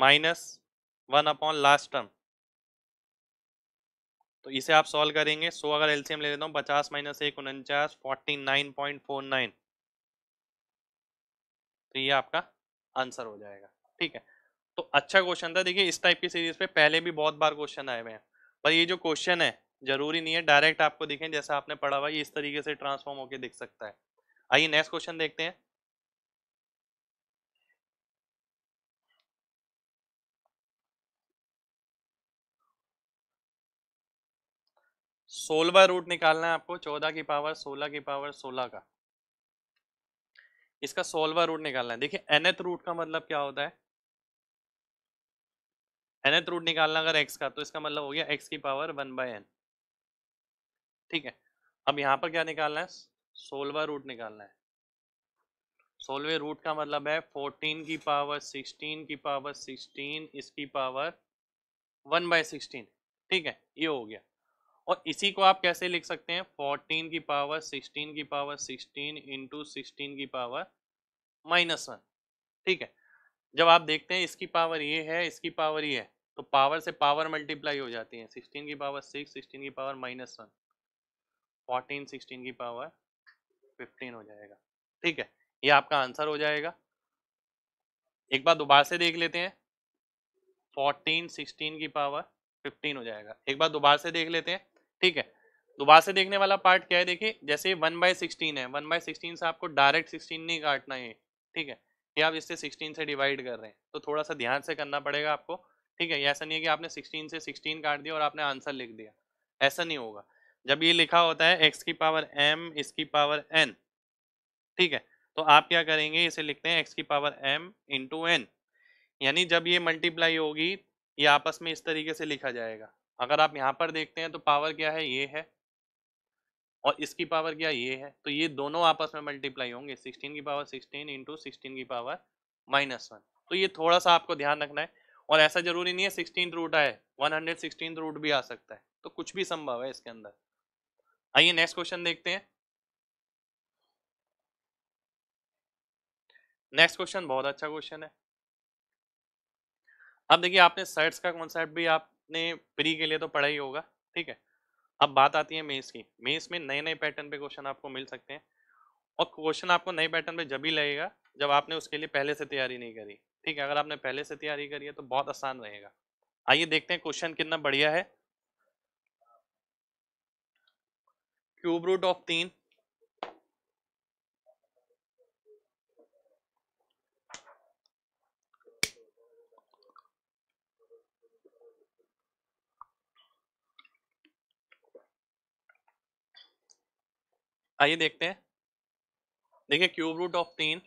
minus one upon last term तो इसे आप सॉल्व करेंगे सो अगर एलसीएम ले लेता हूँ पचास माइनस एक उनचास forty nine point four nine तो ये आपका आंसर हो जाएगा ठीक है तो अच्छा क्वेश्चन था देखिए इस टाइप की सीरीज पे पहले भी बहुत बार क्वेश्चन आए हुए हैं पर ये जो क्वेश्चन है जरूरी नहीं है डायरेक्ट आपको देखें जैसा आपने पढ़ा हुआ ये इस तरीके से ट्रांसफॉर्म होकर दिख सकता है आइए नेक्स्ट क्वेश्चन देखते हैं सोलवा रूट निकालना है आपको चौदह की पावर सोलह की पावर सोलह का इसका सोलवा रूट निकालना है देखिए एनएथ रूट का मतलब क्या होता है एनएथ रूट निकालना अगर एक्स का तो इसका मतलब हो गया एक्स की पावर वन बाय एन ठीक है अब यहां पर क्या निकालना है सोलवा रूट निकालना है सोलवे रूट का मतलब है फोर्टीन की पावर सिक्सटीन की पावर सिक्सटीन इसकी पावर वन बाय सिक्सटीन ठीक है ये हो गया और इसी को आप कैसे लिख सकते हैं फोर्टीन की पावर सिक्सटीन की पावर सिक्सटीन इंटू सिक्सटीन की पावर माइनस वन ठीक है जब आप देखते हैं इसकी पावर ये है इसकी पावर ये है तो पावर से पावर मल्टीप्लाई हो जाती है सिक्सटीन की पावर सिक्स सिक्सटीन की power minus one fourteen sixteen की पावर फिफ्टीन हो जाएगा ठीक है ये आपका आंसर हो जाएगा एक बार दोबारा से देख लेते हैं फोर्टीन सिक्सटीन की पावर फिफ्टीन हो जाएगा एक बार दोबारा से देख लेते हैं ठीक है दोबारा से देखने वाला पार्ट क्या है देखिए जैसे वन बाय सिक्सटीन है वन बाय सिक्सटीन से आपको डायरेक्ट सिक्सटीन नहीं काटना है ठीक है ये आप इससे सिक्सटीन से डिवाइड कर रहे हैं तो थोड़ा सा ध्यान से करना पड़ेगा आपको ठीक है ऐसा नहीं है कि आपने सिक्सटीन से सिक्सटीन काट दिया और आपने आंसर लिख दिया ऐसा नहीं होगा जब ये लिखा होता है एक्स की पावर एम इसकी पावर एन ठीक है तो आप क्या करेंगे इसे लिखते हैं एक्स की पावर एम इंटू एन यानी जब ये मल्टीप्लाई होगी ये आपस में इस तरीके से लिखा जाएगा अगर आप यहाँ पर देखते हैं तो पावर क्या है ये है और इसकी पावर क्या ये है तो ये दोनों आपस में मल्टीप्लाई होंगे 16 की पावर 16 इंटू सिक्सटीन की पावर माइनस वन तो ये थोड़ा सा आपको ध्यान रखना है और ऐसा जरूरी नहीं है सिक्सटीन रूट आए वन हंड्रेड सिक्सटीन रूट भी आ सकता है तो कुछ भी संभव है इसके अंदर आइए नेक्स्ट क्वेश्चन देखते हैं नेक्स्ट क्वेश्चन बहुत अच्छा क्वेश्चन है अब देखिए आपने सर्ट्स का कॉन्सेप्ट भी आप आपने प्री के लिए तो पढ़ा ही होगा ठीक है अब बात आती है मेस की मेस में नए नए पैटर्न पे क्वेश्चन आपको मिल सकते हैं और क्वेश्चन आपको नए पैटर्न पे जब भी लगेगा जब आपने उसके लिए पहले से तैयारी नहीं करी ठीक है अगर आपने पहले से तैयारी करी है तो बहुत आसान रहेगा आइए देखते हैं क्वेश्चन कितना बढ़िया है क्यूब रूट ऑफ तीन आइए देखते हैं देखिए क्यूब रूट ऑफ तीन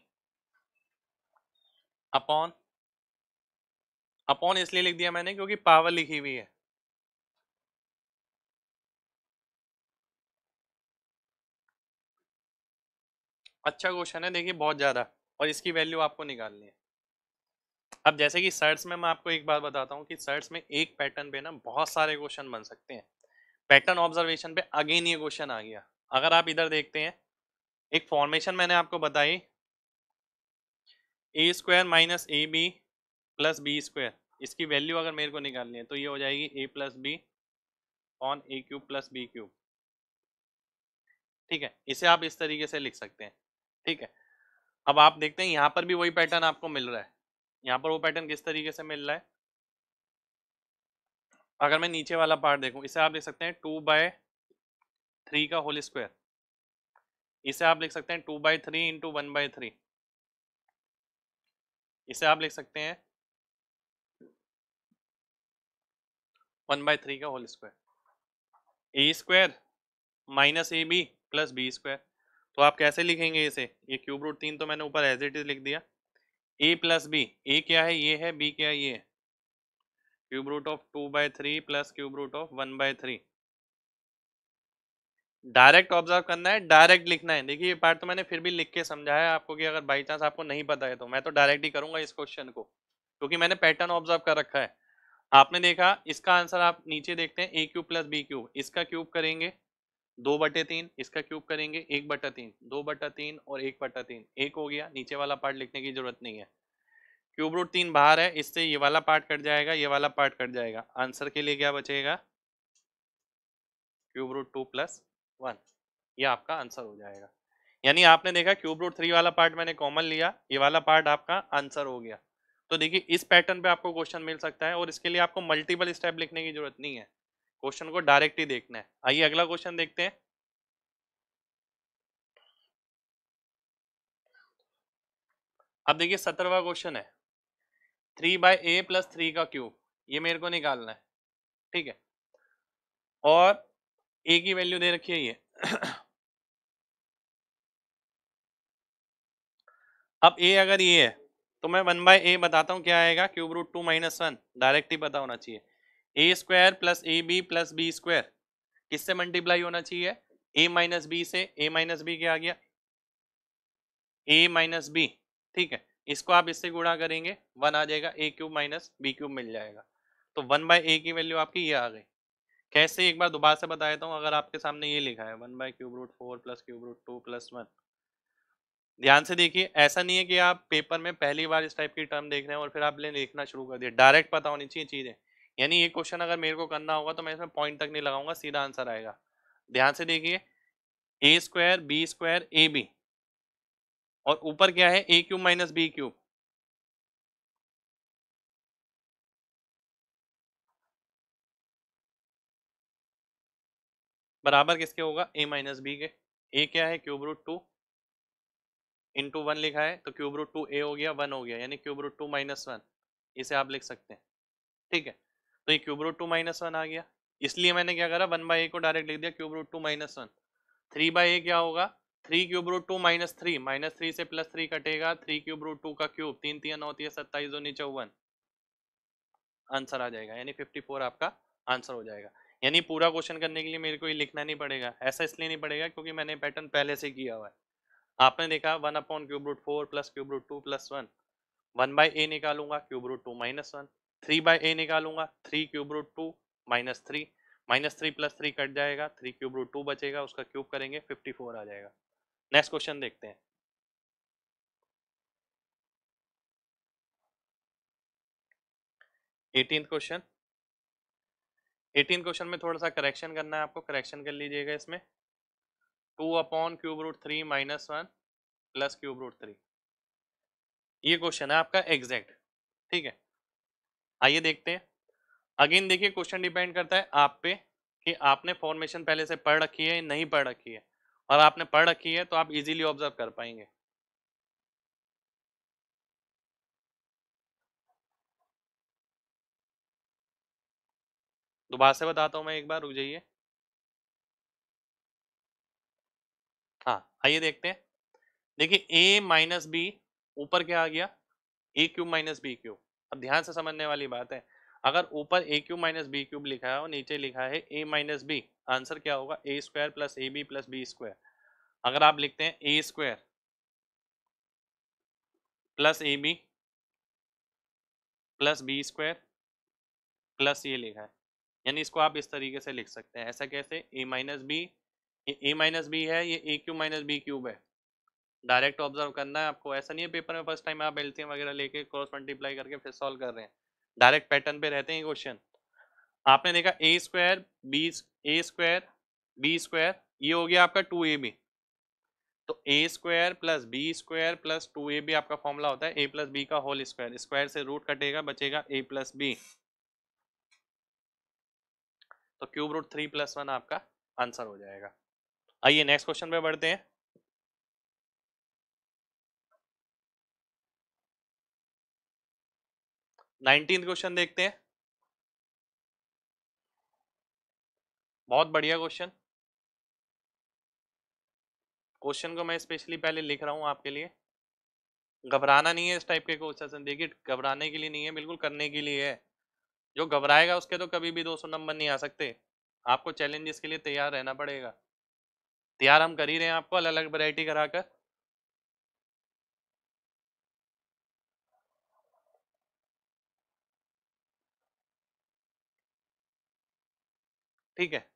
अपॉन अपॉन इसलिए लिख दिया मैंने क्योंकि पावर लिखी हुई है अच्छा क्वेश्चन है देखिए बहुत ज़्यादा और इसकी वैल्यू आपको निकालनी है अब जैसे कि सर्ट्स में मैं आपको एक बात बताता हूँ कि सर्ट्स में एक पैटर्न पे ना बहुत सारे क्वेश्चन बन सकते हैं पैटर्न ऑब्जर्वेशन पे अगेन ये क्वेश्चन आ गया अगर आप इधर देखते हैं एक फॉर्मेशन मैंने आपको बताई A square minus A B plus B square इसकी वैल्यू अगर मेरे को निकालनी है तो ये हो जाएगी A plus B on A cube plus B cube ठीक है इसे आप इस तरीके से लिख सकते हैं ठीक है अब आप देखते हैं यहाँ पर भी वही पैटर्न आपको मिल रहा है यहाँ पर वो पैटर्न किस तरीके से मिल रहा है अगर मैं नीचे वाला पार्ट देखूँ इसे आप देख सकते हैं टू बाय थ्री का होल स्क्वायर इसे आप लिख सकते हैं two by three into one by three इसे आप लिख सकते हैं वन बाई थ्री का whole square A square minus A B plus B square तो आप कैसे लिखेंगे इसे ये क्यूब रूट तीन तो मैंने ऊपर एज इट इज लिख दिया ए प्लस बी ए क्या है ये है बी क्या है ये है cube root of two by three plus cube root of one by three direct observe करना है डायरेक्ट लिखना है देखिए ये पार्ट तो मैंने फिर भी लिख के समझाया आपको कि अगर बाई चांस आपको नहीं पता है तो मैं तो डायरेक्ट ही करूंगा इस क्वेश्चन को क्योंकि मैंने पैटर्न ऑब्जर्व कर रखा है आपने देखा इसका आंसर आप नीचे देखते हैं A cube plus B cube इसका क्यूब करेंगे दो बटे तीन इसका क्यूब करेंगे एक बटा तीन दो बटा तीन और एक बटा तीन एक हो गया नीचे वाला पार्ट लिखने की जरूरत नहीं है क्यूब रूट तीन बाहर है इससे ये वाला पार्ट कट जाएगा ये वाला पार्ट कट जाएगा आंसर के लिए क्या बचेगा cube root two plus one ये आपका आंसर हो जाएगा यानी आपने देखा क्यूब रूट थ्री वाला पार्ट मैंने कॉमन लिया ये वाला पार्ट आपका आंसर हो गया तो देखिए इस पैटर्न पे आपको क्वेश्चन मिल सकता है और इसके लिए आपको मल्टीपल स्टेप लिखने की जरूरत नहीं है क्वेश्चन को डायरेक्ट ही देखना है आइए अगला क्वेश्चन देखते हैं अब देखिए सत्रहवा क्वेश्चन है three by A plus three का क्यूब ये मेरे को निकालना है ठीक है और ए की वैल्यू दे रखी है ये अब ए अगर ये है तो मैं वन बाय ए बताता हूँ क्या आएगा cube root two minus one direct ही पता होना चाहिए A square plus A B plus B square किससे मल्टीप्लाई होना चाहिए ए माइनस बी से ए माइनस बी क्या आ गया ए माइनस बी ठीक है इसको आप इससे गुणा करेंगे वन आ जाएगा A cube minus B cube मिल जाएगा तो वन बाय ए की वैल्यू आपकी ये आ गई कैसे एक बार दोबारा से बता देता हूँ अगर आपके सामने ये लिखा है one by cube root four plus cube root two plus one ध्यान से देखिए ऐसा नहीं है कि आप पेपर में पहली बार इस टाइप की टर्म देख रहे हैं और फिर आपने लिखना शुरू कर दिया डायरेक्ट पता होनी चाहिए चीज़ें यानी ये क्वेश्चन अगर मेरे को करना होगा तो मैं इसमें पॉइंट तक नहीं लगाऊंगा सीधा आंसर आएगा ध्यान से देखिए A square B square A B और ऊपर क्या है A cube minus B cube बराबर किसके होगा ए माइनस बी के ए क्या है cube root two into one लिखा है तो क्यूब रूट टू ए हो गया वन हो गया यानी cube root two minus one इसे आप लिख सकते हैं ठीक है तो ये cube root two minus one आ गया इसलिए मैंने क्या करा वन बाई ए को डायरेक्ट लिख दिया cube root two minus one three by A क्या होगा three cube root two minus three minus three से प्लस थ्री कटेगा थ्री क्यूब रूट टू का क्यूब तीन तीन नौ तीन सत्ताईस दो चौवन आंसर आ जाएगा यानी फिफ्टी फोर आपका आंसर हो जाएगा यानी पूरा क्वेश्चन करने के लिए मेरे को ये लिखना नहीं पड़ेगा ऐसा इसलिए नहीं पड़ेगा क्योंकि मैंने पैटर्न पहले से किया हुआ है आपने देखा one upon cube root four plus cube root two plus one one by A निकालूंगा cube root two minus one three by A निकालूंगा three cube root two minus three minus three plus three कट जाएगा three cube root two बचेगा उसका cube करेंगे fifty four आ जाएगा next question देखते हैं एटीन क्वेश्चन एटीन क्वेश्चन में थोड़ा सा करेक्शन करना है आपको करेक्शन कर लीजिएगा इसमें two upon cube root three minus one plus cube root three ये क्वेश्चन है आपका एग्जैक्ट ठीक है आइए देखते हैं अगेन देखिए क्वेश्चन डिपेंड करता है आप पे कि आपने फॉर्मेशन पहले से पढ़ रखी है नहीं पढ़ रखी है और आपने पढ़ रखी है तो आप इजीली ऑब्जर्व कर पाएंगे बात से बताता हूँ मैं एक बार रुक जाइए हाँ आइए देखते हैं देखिए ए माइनस बी ऊपर क्या आ गया A cube minus B cube अब ध्यान से समझने वाली बात है अगर ऊपर A cube minus B cube लिखा है और नीचे लिखा है ए माइनस बी आंसर क्या होगा A square plus A B plus B square अगर आप लिखते हैं A square plus A B plus B square plus ये लिखा है यानी इसको आप इस तरीके से लिख सकते हैं ऐसा कैसे A minus B A minus B है ये A cube minus B cube है डायरेक्ट ऑब्जर्व करना है आपको ऐसा नहीं है पेपर में फर्स्ट टाइम आप एल वगैरह लेके क्रॉस मल्टीप्लाई करके फिर सॉल्व कर रहे हैं डायरेक्ट पैटर्न पे रहते हैं क्वेश्चन आपने देखा A square B A square B square ये हो गया आपका टू ए बी तो A square plus B square plus two A B आपका फॉर्मूला होता है ए प्लस बी का होल स्क्वायर स्क्वायर से रूट कटेगा बचेगा ए प्लस बी तो cube root three plus one आपका आंसर हो जाएगा आइए नेक्स्ट क्वेश्चन पे बढ़ते हैं नाइनटीन क्वेश्चन देखते हैं बहुत बढ़िया क्वेश्चन क्वेश्चन को मैं स्पेशली पहले लिख रहा हूं आपके लिए घबराना नहीं है इस टाइप के क्वेश्चन देखिए घबराने के लिए नहीं है बिल्कुल करने के लिए है जो घबराएगा उसके तो कभी भी 200 नंबर नहीं आ सकते आपको चैलेंजेस के लिए तैयार रहना पड़ेगा तैयार हम कर ही रहे हैं आपको अलग अलग वैरायटी कराकर ठीक है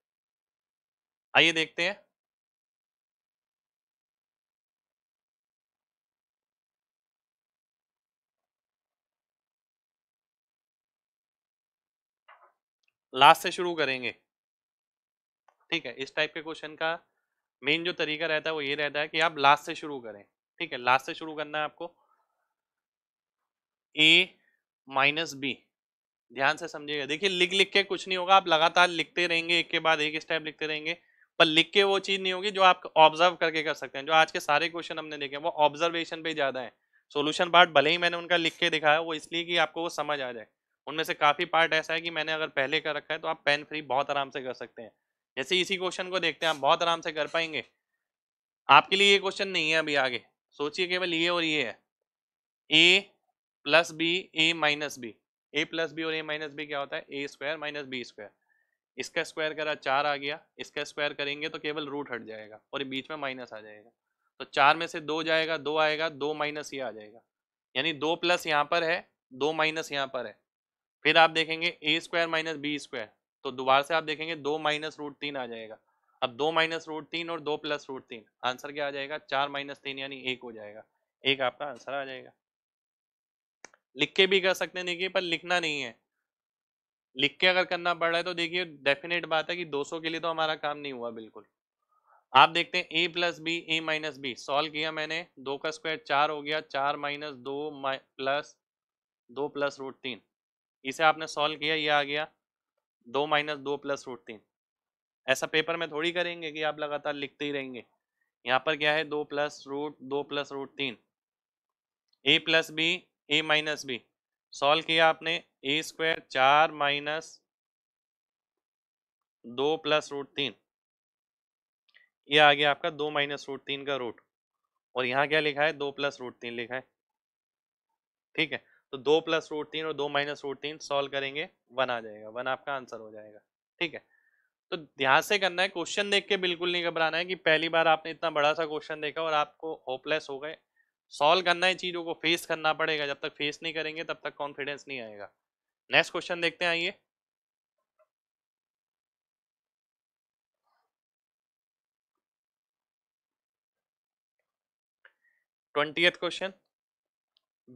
आइए देखते हैं लास्ट से शुरू करेंगे ठीक है इस टाइप के क्वेश्चन का मेन जो तरीका रहता है वो ये रहता है कि आप लास्ट से शुरू करें ठीक है लास्ट से शुरू करना है आपको ए माइनस बी ध्यान से समझिएगा देखिए लिख लिख के कुछ नहीं होगा आप लगातार लिखते रहेंगे एक के बाद एक स्टेप लिखते रहेंगे पर लिख के वो चीज़ नहीं होगी जो आप ऑब्जर्व करके कर सकते हैं जो आज के सारे क्वेश्चन हमने देखे वो ऑब्जर्वेशन पे ज़्यादा है सोल्यूशन पार्ट भले ही मैंने उनका लिख के दिखाया वो इसलिए कि आपको वो समझ आ जाए उनमें से काफ़ी पार्ट ऐसा है कि मैंने अगर पहले कर रखा है तो आप पेन फ्री बहुत आराम से कर सकते हैं जैसे इसी क्वेश्चन को देखते हैं आप बहुत आराम से कर पाएंगे आपके लिए ये क्वेश्चन नहीं है अभी आगे सोचिए केवल ये और ये है A plus B A minus B A plus B और ए माइनस बी क्या होता है A square minus B square इसका स्क्वायर करा चार आ गया इसका स्क्वायर करेंगे तो केवल रूट हट जाएगा और बीच में माइनस आ जाएगा तो चार में से दो जाएगा दो आएगा दो माइनस ये आ जाएगा यानी दो प्लस यहाँ पर है दो माइनस यहाँ पर है फिर आप देखेंगे A square minus B square तो दोबारा से आप देखेंगे दो माइनस रूट तीन आ जाएगा अब दो माइनस रूट तीन और दो प्लस रूट तीन आंसर क्या आ जाएगा चार माइनस तीन यानी एक हो जाएगा एक आपका आंसर आ जाएगा लिख के भी कर सकते हैं देखिए पर लिखना नहीं है लिख के अगर करना पड़ रहा है तो देखिए डेफिनेट बात है कि सौ के लिए तो हमारा काम नहीं हुआ बिल्कुल आप देखते हैं A plus B A minus B solve किया मैंने दो का स्क्वायर चार हो गया चार माइनस दो प्लस दो प्लस रूट तीन इसे आपने सॉल्व किया ये आ गया दो माइनस दो प्लस रूट तीन ऐसा पेपर में थोड़ी करेंगे कि आप लगातार लिखते ही रहेंगे यहाँ पर क्या है दो प्लस रूट दो प्लस रूट तीन A plus B A minus B solve किया आपने ए स्क्वायर चार माइनस दो प्लस रूट तीन ये आ गया आपका दो माइनस रूट तीन का रूट और यहाँ क्या लिखा है दो प्लस रूट तीन लिखा है ठीक है तो दो प्लस रूट तीन और दो माइनस रूट तीन सॉल्व करेंगे वन आ जाएगा वन आपका आंसर हो जाएगा ठीक है तो ध्यान से करना है क्वेश्चन देख के बिल्कुल नहीं घबराना है कि पहली बार आपने इतना बड़ा सा क्वेश्चन देखा और आपको होपलेस हो गए सॉल्व करना है चीज़ों को फेस करना पड़ेगा जब तक फेस नहीं करेंगे तब तक कॉन्फिडेंस नहीं आएगा नेक्स्ट क्वेश्चन देखते हैं आइए ट्वेंटी क्वेश्चन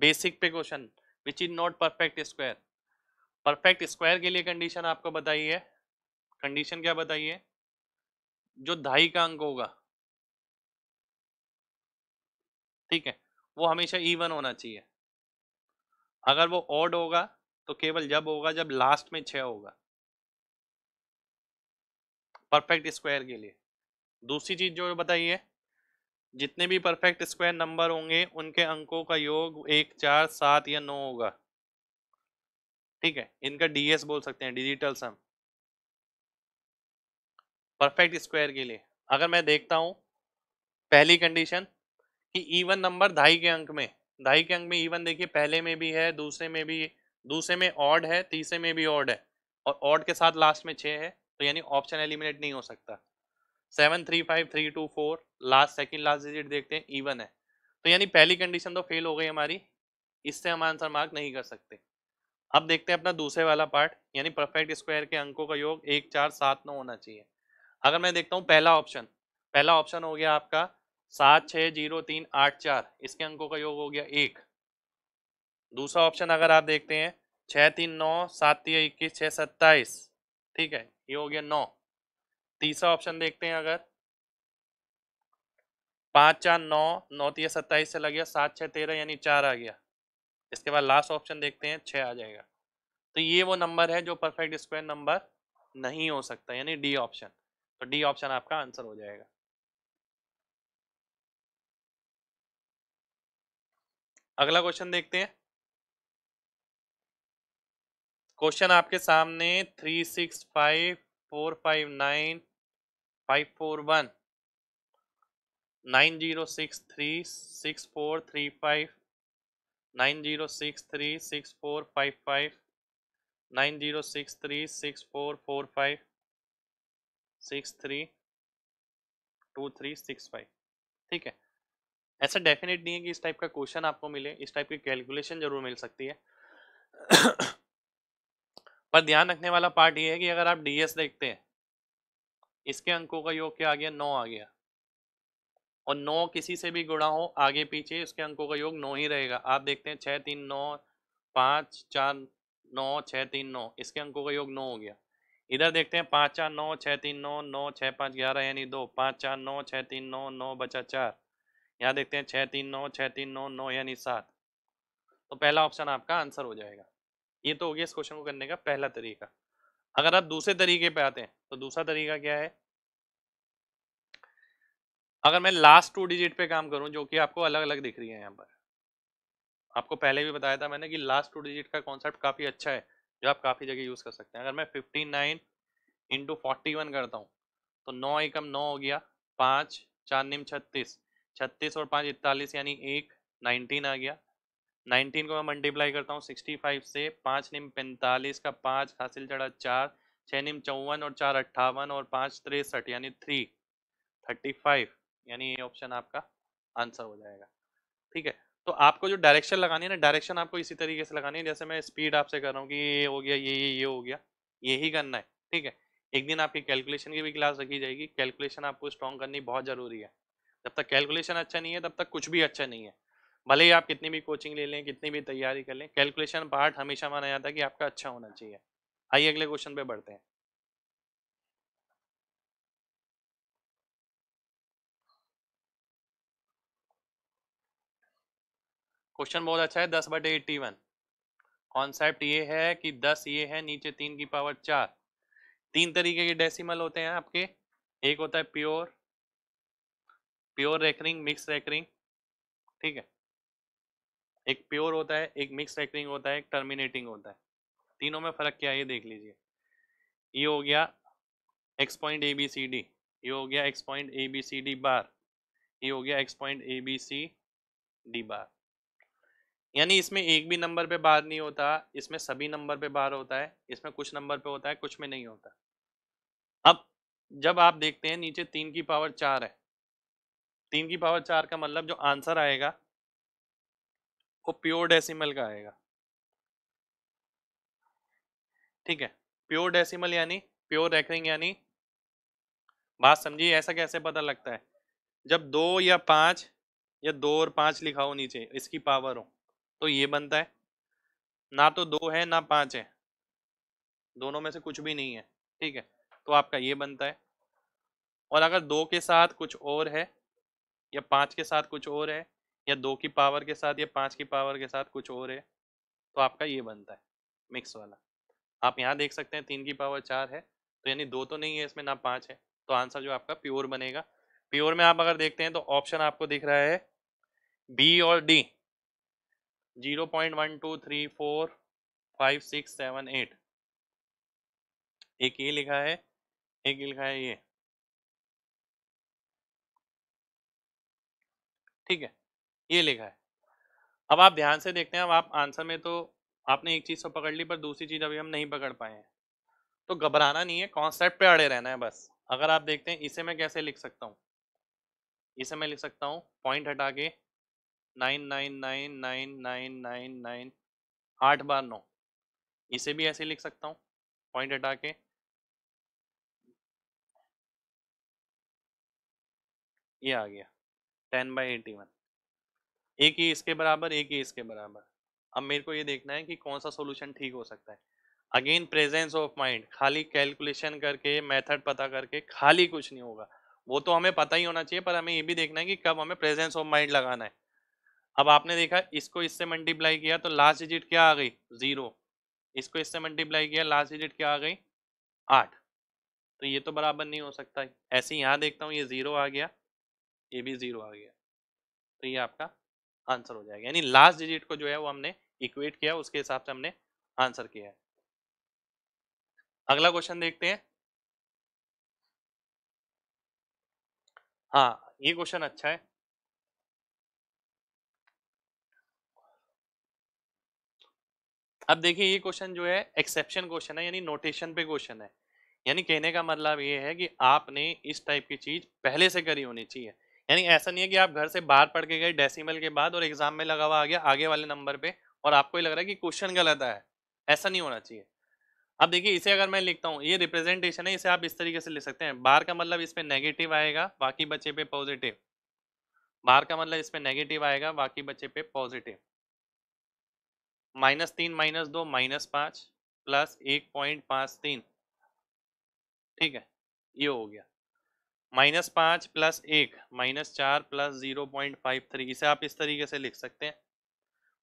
बेसिक पे question which is not perfect square perfect square के लिए कंडीशन आपको बताई है कंडीशन क्या बताई है जो ढाई का अंक होगा ठीक है वो हमेशा इवन होना चाहिए अगर वो ऑड होगा तो केवल जब होगा जब लास्ट में छह होगा परफेक्ट स्क्वायर के लिए दूसरी चीज जो बताई है जितने भी परफेक्ट स्क्वायर नंबर होंगे उनके अंकों का योग एक चार सात या नौ होगा ठीक है इनका डीएस बोल सकते हैं डिजिटल सम परफेक्ट स्क्वायर के लिए अगर मैं देखता हूं पहली कंडीशन कि इवन नंबर ढाई के अंक में ढाई के अंक में इवन देखिए पहले में भी है दूसरे में भी दूसरे में ऑड है तीसरे में भी ऑड है और ऑड के साथ लास्ट में छः है तो यानी ऑप्शन एलिमिनेट नहीं हो सकता seven three five three two four last second last digit देखते हैं इवन है तो यानी पहली कंडीशन तो फेल हो गई हमारी इससे हम आंसर मार्क नहीं कर सकते अब देखते हैं अपना दूसरे वाला पार्ट यानी परफेक्ट स्क्वायर के अंकों का योग एक चार सात नौ होना चाहिए अगर मैं देखता हूँ पहला ऑप्शन पहला ऑप्शन हो गया आपका सात छः जीरो तीन आठ चार इसके अंकों का योग हो गया एक दूसरा ऑप्शन अगर आप देखते हैं छः तीन नौ सात तीन इक्कीस छः सत्ताईस ठीक है ये हो गया नौ तीसरा ऑप्शन देखते हैं अगर पाँच चार नौ नौ तीस तो सत्ताईस लग गया सात छः तेरह यानी चार आ गया इसके बाद लास्ट ऑप्शन देखते हैं छः आ जाएगा तो ये वो नंबर है जो परफेक्ट स्क्वायर नंबर नहीं हो सकता यानी डी ऑप्शन तो डी ऑप्शन आपका आंसर हो जाएगा अगला क्वेश्चन देखते हैं क्वेश्चन आपके सामने three six five four five nine five four one nine zero six three six four three five nine zero six three six four five five nine zero six three six four four five six three two three six five ठीक है ऐसा definite नहीं है कि इस type का question आपको मिले इस टाइप की कैलकुलेशन जरूर मिल सकती है पर ध्यान रखने वाला पार्ट ये है कि अगर आप डीएस देखते हैं इसके अंकों का योग क्या आ गया नौ आ गया और नौ किसी से भी गुणा हो आगे पीछे उसके अंकों का योग नौ ही रहेगा आप देखते हैं छः तीन नौ पाँच चार नौ छः तीन नौ इसके अंकों का योग नौ हो गया इधर देखते हैं पाँच चार नौ छः तीन नौ नौ छः पाँच ग्यारह यानी दो पाँच चार नौ छः तीन नौ नौ बचा चार यहाँ देखते हैं छः तीन नौ छः तीन नौ नौ यानी सात तो पहला ऑप्शन आपका आंसर हो जाएगा ये तो हो गया इस क्वेश्चन को करने का पहला तरीका अगर आप दूसरे तरीके पे आते हैं तो दूसरा तरीका क्या है अगर मैं लास्ट टू डिजिट पे काम करूं जो कि आपको अलग अलग दिख रही है यहाँ पर आपको पहले भी बताया था मैंने कि लास्ट टू डिजिट का कॉन्सेप्ट काफ़ी अच्छा है जो आप काफ़ी जगह यूज़ कर सकते हैं अगर मैं fifty nine into forty one करता हूँ तो नौ एकम नौ हो गया पाँच चार निम छत्तीस छत्तीस और पाँच इकतालीस यानी एक नाइनटीन आ गया 19 को मैं मल्टीप्लाई करता हूँ 65 से पाँच निम पैंतालीस का पाँच हासिल चढ़ा चार छः निम चौवन और चार अट्ठावन और पाँच तिरसठ यानी थ्री थर्टी फाइव यानी ये ऑप्शन आपका आंसर हो जाएगा ठीक है तो आपको जो डायरेक्शन लगानी है ना डायरेक्शन आपको इसी तरीके से लगानी है जैसे मैं स्पीड आपसे कर रहा हूँ कि ये हो गया ये ये ये हो गया यही करना है ठीक है एक दिन आपकी कैलकुलेशन की भी क्लास रखी जाएगी कैलकुलेशन आपको स्ट्रॉन्ग करनी बहुत ज़रूरी है जब तक कैलकुलेशन अच्छा नहीं है तब तक कुछ भी अच्छा नहीं है भले ही आप कितनी भी कोचिंग ले लें कितनी भी तैयारी कर लें कैलकुलेशन पार्ट हमेशा माना जाता है कि आपका अच्छा होना चाहिए आइए अगले क्वेश्चन पे बढ़ते हैं क्वेश्चन बहुत अच्छा है दस बटे एट्टी वन कॉन्सेप्ट ये है कि दस ये है नीचे तीन की पावर चार तीन तरीके के डेसिमल होते हैं आपके एक होता है pure pure recurring mix recurring ठीक है एक प्योर होता है एक मिक्स रैकरिंग होता है एक टर्मिनेटिंग होता है तीनों में फ़र्क क्या है ये देख लीजिए ये हो गया X point A B C D ये हो गया X point A B C D bar ये हो गया X point A B C D bar यानी इसमें एक भी नंबर पे बार नहीं होता इसमें सभी नंबर पे बार होता है इसमें कुछ नंबर पे होता है कुछ में नहीं होता अब जब आप देखते हैं नीचे तीन की पावर चार है तीन की पावर चार का मतलब जो आंसर आएगा वो प्योर डेसिमल का आएगा ठीक है प्योर डेसिमल यानी प्योर रैकरिंग यानी बात समझिए ऐसा कैसे पता लगता है जब दो या पांच या दो और पांच लिखा हो नीचे इसकी पावर हो तो ये बनता है ना तो दो है ना पांच है दोनों में से कुछ भी नहीं है ठीक है तो आपका ये बनता है और अगर दो के साथ कुछ और है या पांच के साथ कुछ और है या दो की पावर के साथ या पाँच की पावर के साथ कुछ और है तो आपका ये बनता है मिक्स वाला आप यहाँ देख सकते हैं तीन की पावर चार है तो यानी दो तो नहीं है इसमें ना पाँच है तो आंसर जो आपका प्योर बनेगा प्योर में आप अगर देखते हैं तो ऑप्शन आपको दिख रहा है बी और D zero point one two three four five six seven eight एक ये लिखा है एक ये लिखा है ये ठीक है ये लिखा है अब आप ध्यान से देखते हैं अब आप आंसर में तो आपने एक चीज़ तो पकड़ ली पर दूसरी चीज़ अभी हम नहीं पकड़ पाए हैं तो घबराना नहीं है कॉन्सेप्ट पे अड़े रहना है बस अगर आप देखते हैं इसे मैं कैसे लिख सकता हूँ इसे मैं लिख सकता हूँ पॉइंट हटा के nine nine nine nine nine nine nine आठ बार नौ इसे भी ऐसे लिख सकता हूँ पॉइंट हटा के ये आ गया टेन बाई एटी वन एक ही इसके बराबर एक ही इसके बराबर अब मेरे को ये देखना है कि कौन सा सोल्यूशन ठीक हो सकता है अगेन प्रेजेंस ऑफ माइंड खाली कैलकुलेशन करके मेथड पता करके खाली कुछ नहीं होगा वो तो हमें पता ही होना चाहिए पर हमें ये भी देखना है कि कब हमें प्रेजेंस ऑफ माइंड लगाना है अब आपने देखा इसको इससे मल्टीप्लाई किया तो लास्ट डिजिट क्या आ गई जीरो इसको इससे मल्टीप्लाई किया लास्ट डिजिट क्या आ गई आठ तो ये तो बराबर नहीं हो सकता ऐसे यहाँ देखता हूँ ये ज़ीरो आ गया ये भी ज़ीरो आ गया तो ये आपका आंसर हो जाएगा यानी लास्ट डिजिट को जो है वो हमने इक्वेट किया उसके हिसाब से हमने आंसर किया है अगला क्वेश्चन देखते हैं हाँ ये क्वेश्चन अच्छा है अब देखिए ये क्वेश्चन जो है एक्सेप्शन क्वेश्चन है यानी नोटेशन पे क्वेश्चन है यानी कहने का मतलब ये है कि आपने इस टाइप की चीज पहले से करी होनी चाहिए यानी ऐसा नहीं है कि आप घर से बाहर पढ़ के गए डेसिमल के बाद और एग्जाम में लगा हुआ आ गया आगे वाले नंबर पे और आपको ये लग रहा है कि क्वेश्चन गलत है ऐसा नहीं होना चाहिए अब देखिए इसे अगर मैं लिखता हूँ ये रिप्रेजेंटेशन है इसे आप इस तरीके से लिख सकते हैं बार का मतलब इस पर नेगेटिव आएगा बाकी बच्चे पे पॉजिटिव बार का मतलब इस पर नेगेटिव आएगा बाकी बच्चे पे पॉजिटिव माइनस तीन माइनस दो माइनस पाँच प्लस एक पॉइंट पाँच तीन ठीक है ये हो गया माइनस पाँच प्लस एक माइनस चार plus zero point five three इसे आप इस तरीके से लिख सकते हैं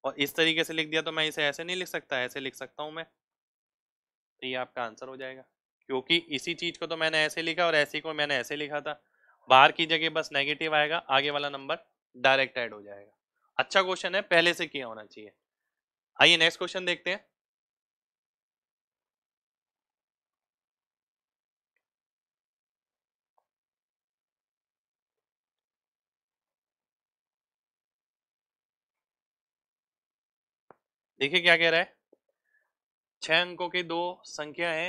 और इस तरीके से लिख दिया तो मैं इसे ऐसे नहीं लिख सकता ऐसे लिख सकता हूँ मैं तो ये आपका आंसर हो जाएगा क्योंकि इसी चीज़ को तो मैंने ऐसे लिखा और ऐसी को मैंने ऐसे लिखा था बाहर की जगह बस नेगेटिव आएगा आगे वाला नंबर डायरेक्ट ऐड हो जाएगा अच्छा क्वेश्चन है पहले से किया होना चाहिए आइए नेक्स्ट क्वेश्चन देखते हैं देखिए क्या कह रहा है छह अंकों के दो संख्या है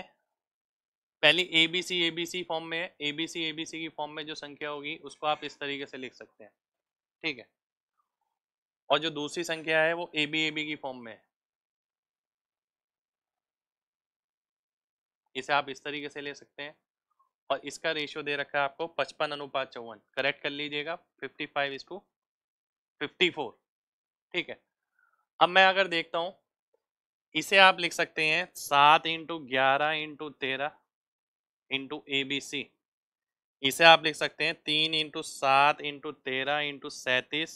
पहली A B C A B C form में है ए बी सी ए बी सी की फॉर्म में जो संख्या होगी उसको आप इस तरीके से लिख सकते हैं ठीक है और जो दूसरी संख्या है वो ए बी ए बी की फॉर्म में है इसे आप इस तरीके से ले सकते हैं और इसका रेशियो दे रखा है आपको पचपन अनुपात चौवन करेक्ट कर लीजिएगा fifty five is to fifty four ठीक है अब मैं अगर देखता हूँ इसे आप लिख सकते हैं सात इंटू ग्यारह इंटू तेरह इंटू ए बी सी इसे आप लिख सकते हैं तीन इंटू सात इंटू तेरह इंटू सैंतीस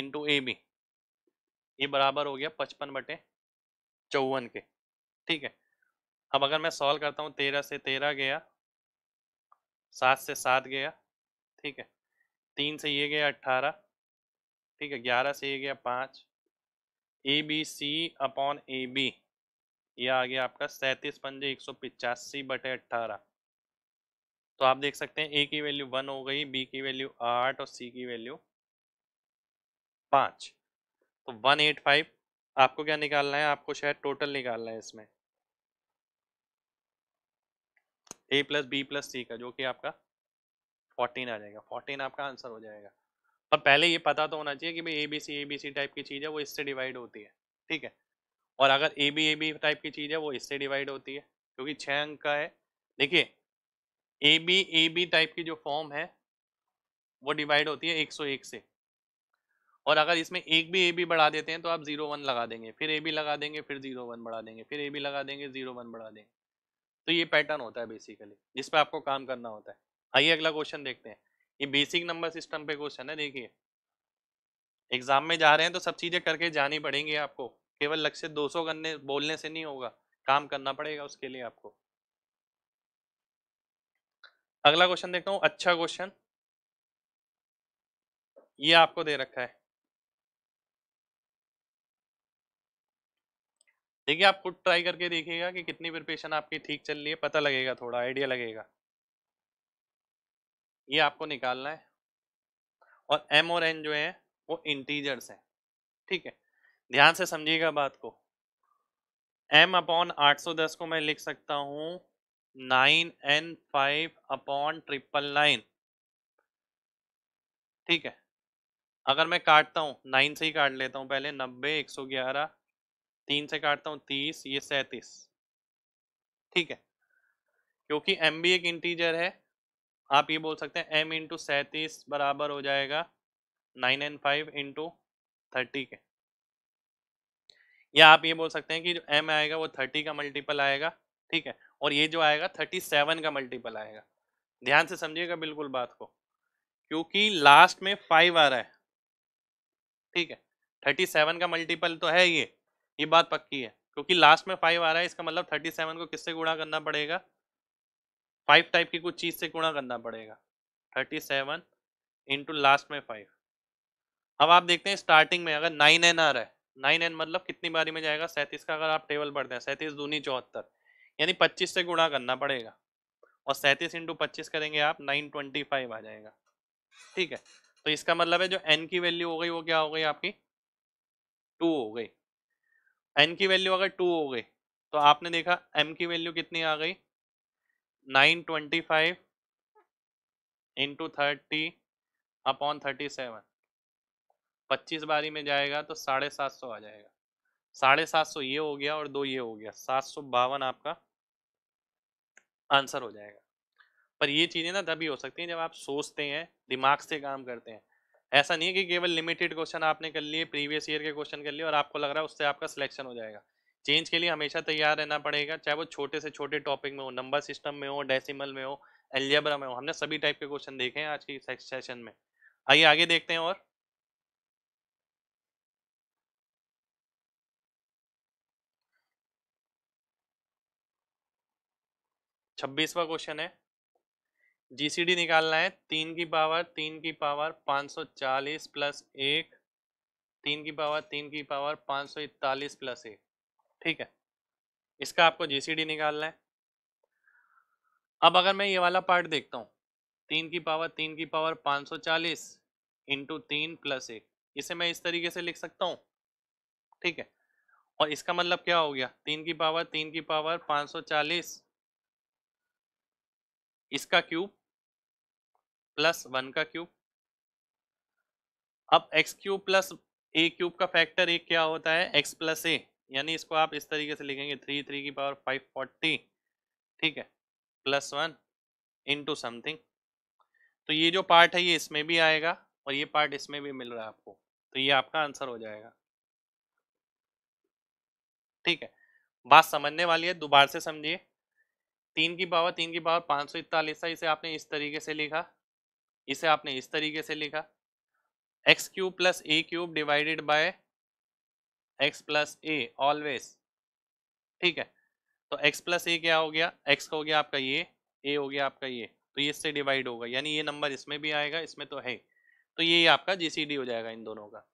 इंटू ए बी ये बराबर हो गया पचपन बटे चौवन के ठीक है अब अगर मैं सॉल्व करता हूँ तेरह से तेरह गया सात से सात गया ठीक है तीन से ये गया अट्ठारह ठीक है ग्यारह से ये गया पाँच A B C upon A B ये आ गया आपका सैंतीस पंजे एक सौ पिचासी बटे अट्ठारह तो आप देख सकते हैं ए की वैल्यू वन हो गई बी की वैल्यू आठ और सी की वैल्यू पाँच तो वन एट फाइव आपको क्या निकालना है आपको शायद टोटल निकालना है इसमें A plus B plus C का जो कि आपका फोर्टीन आ जाएगा फोर्टीन आपका आंसर हो जाएगा और पहले ये पता तो होना चाहिए कि भाई A B C A B C type की चीज़ है वो इससे डिवाइड होती है ठीक है और अगर A B A B type की चीज़ है वो इससे डिवाइड होती है क्योंकि छः अंक का है देखिए A B A B type की जो फॉर्म है वो डिवाइड होती है 101 से और अगर इसमें एक भी ए बी बढ़ा देते हैं तो आप जीरो वन लगा देंगे फिर ए बी लगा देंगे फिर जीरो वन बढ़ा देंगे फिर ए बी लगा देंगे जीरो वन बढ़ा देंगे तो ये पैटर्न होता है बेसिकली जिस पर आपको काम करना होता है आइए अगला क्वेश्चन देखते हैं ये बेसिक नंबर सिस्टम पे क्वेश्चन है देखिए एग्जाम में जा रहे हैं तो सब चीज़ें करके जानी पड़ेंगी आपको केवल लक्ष्य 200 करने बोलने से नहीं होगा काम करना पड़ेगा उसके लिए आपको अगला क्वेश्चन देखता हूँ अच्छा क्वेश्चन ये आपको दे रखा है देखिए आप खुद ट्राई करके देखिएगा कि कितनी प्रिपरेशन आपकी ठीक चल रही है पता लगेगा थोड़ा आइडिया लगेगा ये आपको निकालना है और m और n जो है वो इंटीजर्स हैं ठीक है ध्यान से समझिएगा बात को m अपॉन 810 को मैं लिख सकता हूँ nine N five upon triple nine ठीक है अगर मैं काटता हूँ नाइन से ही काट लेता हूँ पहले नब्बे एक सौ ग्यारह तीन से काटता हूँ तीस ये सैंतीस ठीक है क्योंकि एम भी एक इंटीजर है आप ये बोल सकते हैं m इंटू सैंतीस बराबर हो जाएगा nine N five into thirty के या आप ये बोल सकते हैं कि जो m आएगा वो थर्टी का मल्टीपल आएगा ठीक है और ये जो आएगा थर्टी सेवन का मल्टीपल आएगा ध्यान से समझिएगा बिल्कुल बात को क्योंकि लास्ट में फाइव आ रहा है ठीक है थर्टी सेवन का मल्टीपल तो है ये ये बात पक्की है क्योंकि लास्ट में फाइव आ रहा है इसका मतलब थर्टी सेवन को किससे गुणा करना पड़ेगा फाइव टाइप की कुछ चीज़ से गुणा करना पड़ेगा थर्टी सेवन इंटू लास्ट में फाइव अब आप देखते हैं स्टार्टिंग में अगर नाइन एन आ रहा है नाइन एन मतलब कितनी बारी में जाएगा सैंतीस का अगर आप टेबल पढ़ते हैं सैंतीस दूनी चौहत्तर यानी पच्चीस से गुणा करना पड़ेगा और सैंतीस इंटू पच्चीस करेंगे आप नाइन ट्वेंटी फाइव आ जाएगा ठीक है तो इसका मतलब है जो एन की वैल्यू हो गई वो क्या हो गई आपकी टू हो गई एन की वैल्यू अगर टू हो गई तो आपने देखा एम की वैल्यू कितनी आ गई nine twenty five into thirty upon thirty seven पच्चीस बारी में जाएगा तो साढ़े सात सौ आ जाएगा साढ़े सात सौ ये हो गया और दो ये हो गया सात सौ बावन आपका आंसर हो जाएगा पर ये चीज़ें ना तभी हो सकती हैं जब आप सोचते हैं दिमाग से काम करते हैं ऐसा नहीं है कि केवल लिमिटेड क्वेश्चन आपने कर लिए प्रीवियस ईयर के क्वेश्चन कर लिए और आपको लग रहा है उससे आपका सिलेक्शन हो जाएगा चेंज के लिए हमेशा तैयार रहना पड़ेगा चाहे वो छोटे से छोटे टॉपिक में हो नंबर सिस्टम में हो डेसिमल में हो एलजेब्रा में हो हमने सभी टाइप के क्वेश्चन देखे हैं आज के सेशन में आइए आगे देखते हैं और छब्बीसवा क्वेश्चन है जीसीडी निकालना है तीन की पावर तीन की पावर पाँच सौ चालीस प्लस एक तीन की पावर तीन की पावर पाँच सौ इकतालीस प्लस एक ठीक है इसका आपको जीसीडी निकालना है अब अगर मैं ये वाला पार्ट देखता हूँ तीन की पावर तीन की पावर पाँच सौ चालीस इंटू तीन प्लस एक इसे मैं इस तरीके से लिख सकता हूँ ठीक है और इसका मतलब क्या हो गया तीन की पावर तीन की पावर पाँच सौ चालीस इसका क्यूब प्लस वन का क्यूब अब X cube plus A cube का फैक्टर एक क्या होता है एक्स प्लस ए यानी इसको आप इस तरीके से लिखेंगे थ्री थ्री की पावर फाइव फोर्टी ठीक है प्लस वन इंटू समथिंग तो ये जो पार्ट है ये इसमें भी आएगा और ये पार्ट इसमें भी मिल रहा है आपको तो ये आपका आंसर हो जाएगा ठीक है बात समझने वाली है दोबारा से समझिए तीन की पावर तीन की पावर पाँच सौ इकतालीस है इसे आपने इस तरीके से लिखा इसे आपने इस तरीके से लिखा X cube plus A cube divided by X plus A always ठीक है तो एक्स प्लस ए क्या हो गया एक्स हो गया आपका ये ए हो गया आपका ये तो ये इससे डिवाइड होगा यानी ये नंबर इसमें भी आएगा इसमें तो है तो ये आपका डी हो जाएगा इन दोनों का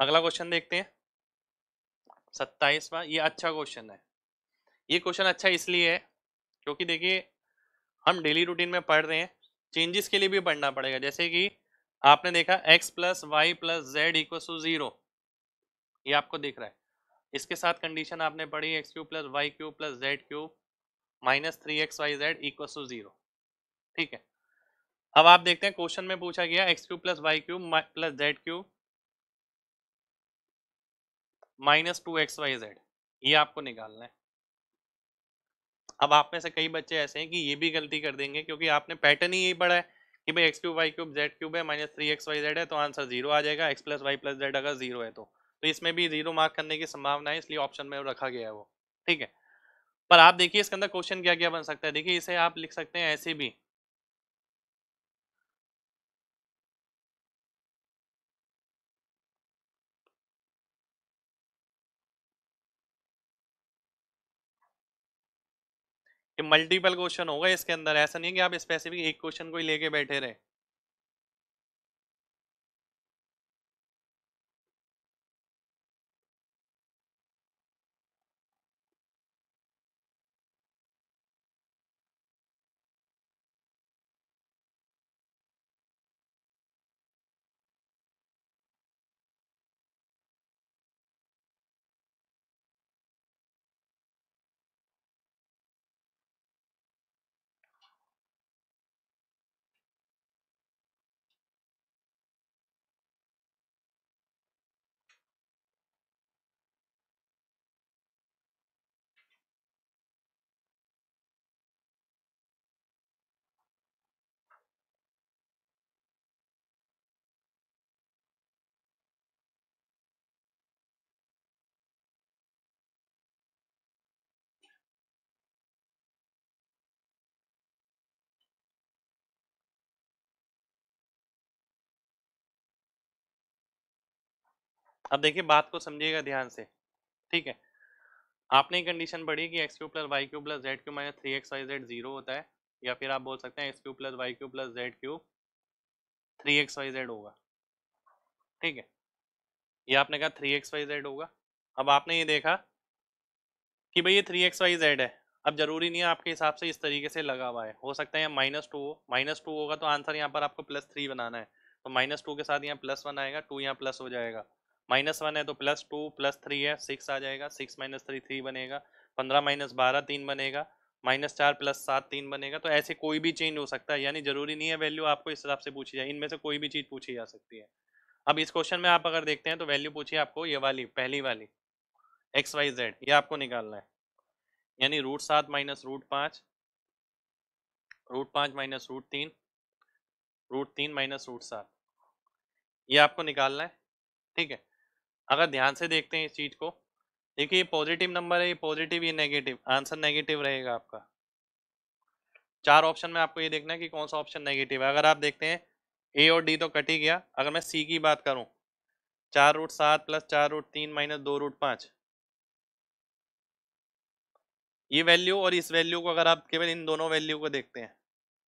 अगला क्वेश्चन देखते हैं सत्ताईसवा ये अच्छा क्वेश्चन है ये क्वेश्चन अच्छा इसलिए है क्योंकि देखिए हम डेली रूटीन में पढ़ रहे हैं चेंजेस के लिए भी पढ़ना पड़ेगा जैसे कि आपने देखा x plus Y plus Z equal to zero आपको दिख रहा है इसके साथ कंडीशन आपने पढ़ी X cube plus Y cube plus Z cube minus three X Y Z equal to zero ठीक है अब आप देखते हैं क्वेश्चन में पूछा गया X cube plus Y cube plus Z cube minus two X Y Z ये आपको निकालना है अब आप में से कई बच्चे ऐसे हैं कि ये भी गलती कर देंगे क्योंकि आपने पैटर्न ही यही पढ़ा है कि भाई X cube Y cube Z cube है minus three X Y Z है तो आंसर जीरो आ जाएगा X plus Y plus Z अगर जीरो है तो तो इसमें भी जीरो मार्क करने की संभावना है इसलिए ऑप्शन में रखा गया है वो ठीक है पर आप देखिए इसके अंदर क्वेश्चन क्या क्या बन सकता है देखिए इसे आप लिख सकते हैं ऐसे भी कि मल्टीपल क्वेश्चन होगा इसके अंदर ऐसा नहीं है कि आप स्पेसिफिक एक क्वेश्चन को ही लेके बैठे रहे अब देखिए बात को समझिएगा ध्यान से ठीक है आपने कंडीशन पढ़ी कि X cube plus Y cube plus Z cube minus three X Y Z zero होता है या फिर आप बोल सकते हैं X cube plus Y cube plus Z cube three X Y Z होगा ठीक है ये आपने कहा थ्री एक्स वाई जेड होगा अब आपने ये देखा कि भाई ये थ्री एक्स वाई जेड है अब जरूरी नहीं है आपके हिसाब से इस तरीके से लगा हुआ है हो सकता है माइनस टू हो माइनस टू होगा तो आंसर यहाँ पर आपको प्लस थ्री बनाना है तो माइनस टू के साथ यहाँ प्लस वन आएगा टू यहाँ प्लस हो जाएगा माइनस वन है तो प्लस टू प्लस थ्री है सिक्स आ जाएगा सिक्स माइनस थ्री थ्री बनेगा पंद्रह माइनस बारह तीन बनेगा माइनस चार प्लस सात तीन बनेगा तो ऐसे कोई भी चेंज हो सकता है यानी जरूरी नहीं है वैल्यू आपको इस हिसाब से पूछी जाए इनमें से कोई भी चीज़ पूछी जा सकती है अब इस क्वेश्चन में आप अगर देखते हैं तो वैल्यू पूछिए आपको ये वाली पहली वाली एक्स वाई जेड ये आपको निकालना है यानी रूट सात माइनस रूट पाँच रूट पाँच माइनस रूट तीन रूट तीन माइनस रूट सात ये आपको निकालना है ठीक है अगर ध्यान से देखते हैं इस चीज़ को देखिए ये पॉजिटिव नंबर है ये पॉजिटिव ये नेगेटिव आंसर नेगेटिव रहेगा आपका चार ऑप्शन में आपको ये देखना है कि कौन सा ऑप्शन नेगेटिव है अगर आप देखते हैं ए और डी तो कट ही गया अगर मैं सी की बात करूं चार रूट सात प्लस चार रूट तीन माइनस दो रूट पाँच ये वैल्यू और इस वैल्यू को अगर आप केवल इन दोनों वैल्यू को देखते हैं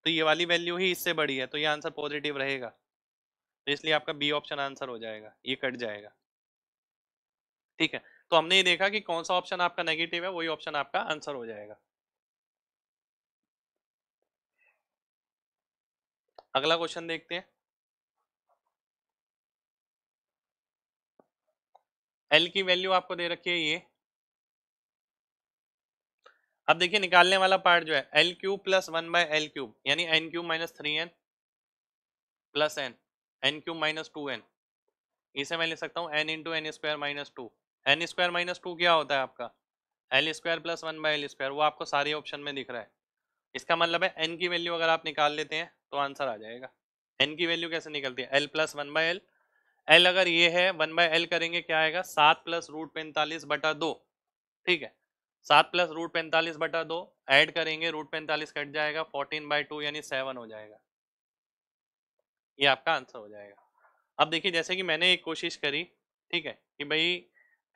तो ये वाली वैल्यू ही इससे बड़ी है तो ये आंसर पॉजिटिव रहेगा तो इसलिए आपका बी ऑप्शन आंसर हो जाएगा ये कट जाएगा ठीक है तो हमने ये देखा कि कौन सा ऑप्शन आपका नेगेटिव है वही ऑप्शन आपका आंसर हो जाएगा अगला क्वेश्चन देखते हैं एल की वैल्यू आपको दे रखी है ये अब देखिए निकालने वाला पार्ट जो है L cube plus one by L cube यानी N cube minus three N plus N N cube minus two N इसे मैं ले सकता हूँ N into N square minus two N square minus two क्या होता है आपका L square plus one by L square वो आपको सारे ऑप्शन में दिख रहा है इसका मतलब है एन की वैल्यू अगर आप निकाल लेते हैं तो आंसर आ जाएगा एन की वैल्यू कैसे निकलती है L plus one by L L अगर ये है वन बाई एल करेंगे क्या आएगा सात प्लस रूट पैंतालीस बटा दो ठीक है सात प्लस रूट पैंतालीस बटा दो ऐड करेंगे रूट पैंतालीस कट जाएगा फोर्टीन बाई टू यानी सेवन हो जाएगा ये आपका आंसर हो जाएगा अब देखिए जैसे कि मैंने एक कोशिश करी ठीक है कि भाई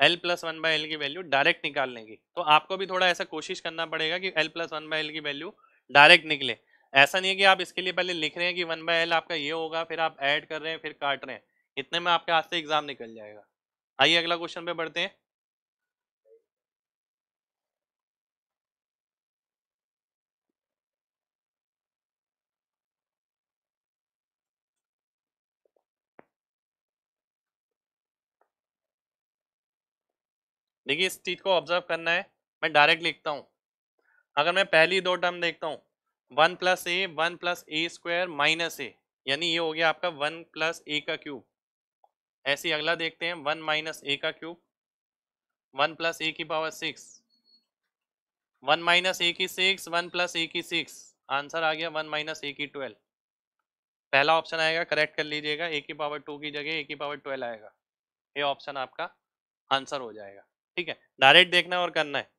L plus one by L की वैल्यू डायरेक्ट निकालने की तो आपको भी थोड़ा ऐसा कोशिश करना पड़ेगा कि L plus one by L की वैल्यू डायरेक्ट निकले ऐसा नहीं है कि आप इसके लिए पहले लिख रहे हैं कि वन बाई एल आपका ये होगा फिर आप ऐड कर रहे हैं फिर काट रहे हैं इतने में आपके हाथ से एग्जाम निकल जाएगा आइए अगला क्वेश्चन पे बढ़ते हैं देखिए इस चीज़ को ऑब्जर्व करना है मैं डायरेक्ट लिखता हूँ अगर मैं पहली दो टर्म देखता हूँ one plus A one plus A square minus A यानी ये हो गया आपका वन प्लस ए का क्यूब ऐसे ही अगला देखते हैं वन माइनस ए का क्यूब वन प्लस ए की power six one minus A की सिक्स वन प्लस ए की सिक्स आंसर आ गया वन माइनस ए की ट्वेल्व पहला ऑप्शन आएगा करेक्ट कर लीजिएगा ए की पावर टू की जगह ए की पावर ट्वेल्व आएगा ये ऑप्शन आपका आंसर हो जाएगा ठीक है डायरेक्ट देखना है और करना है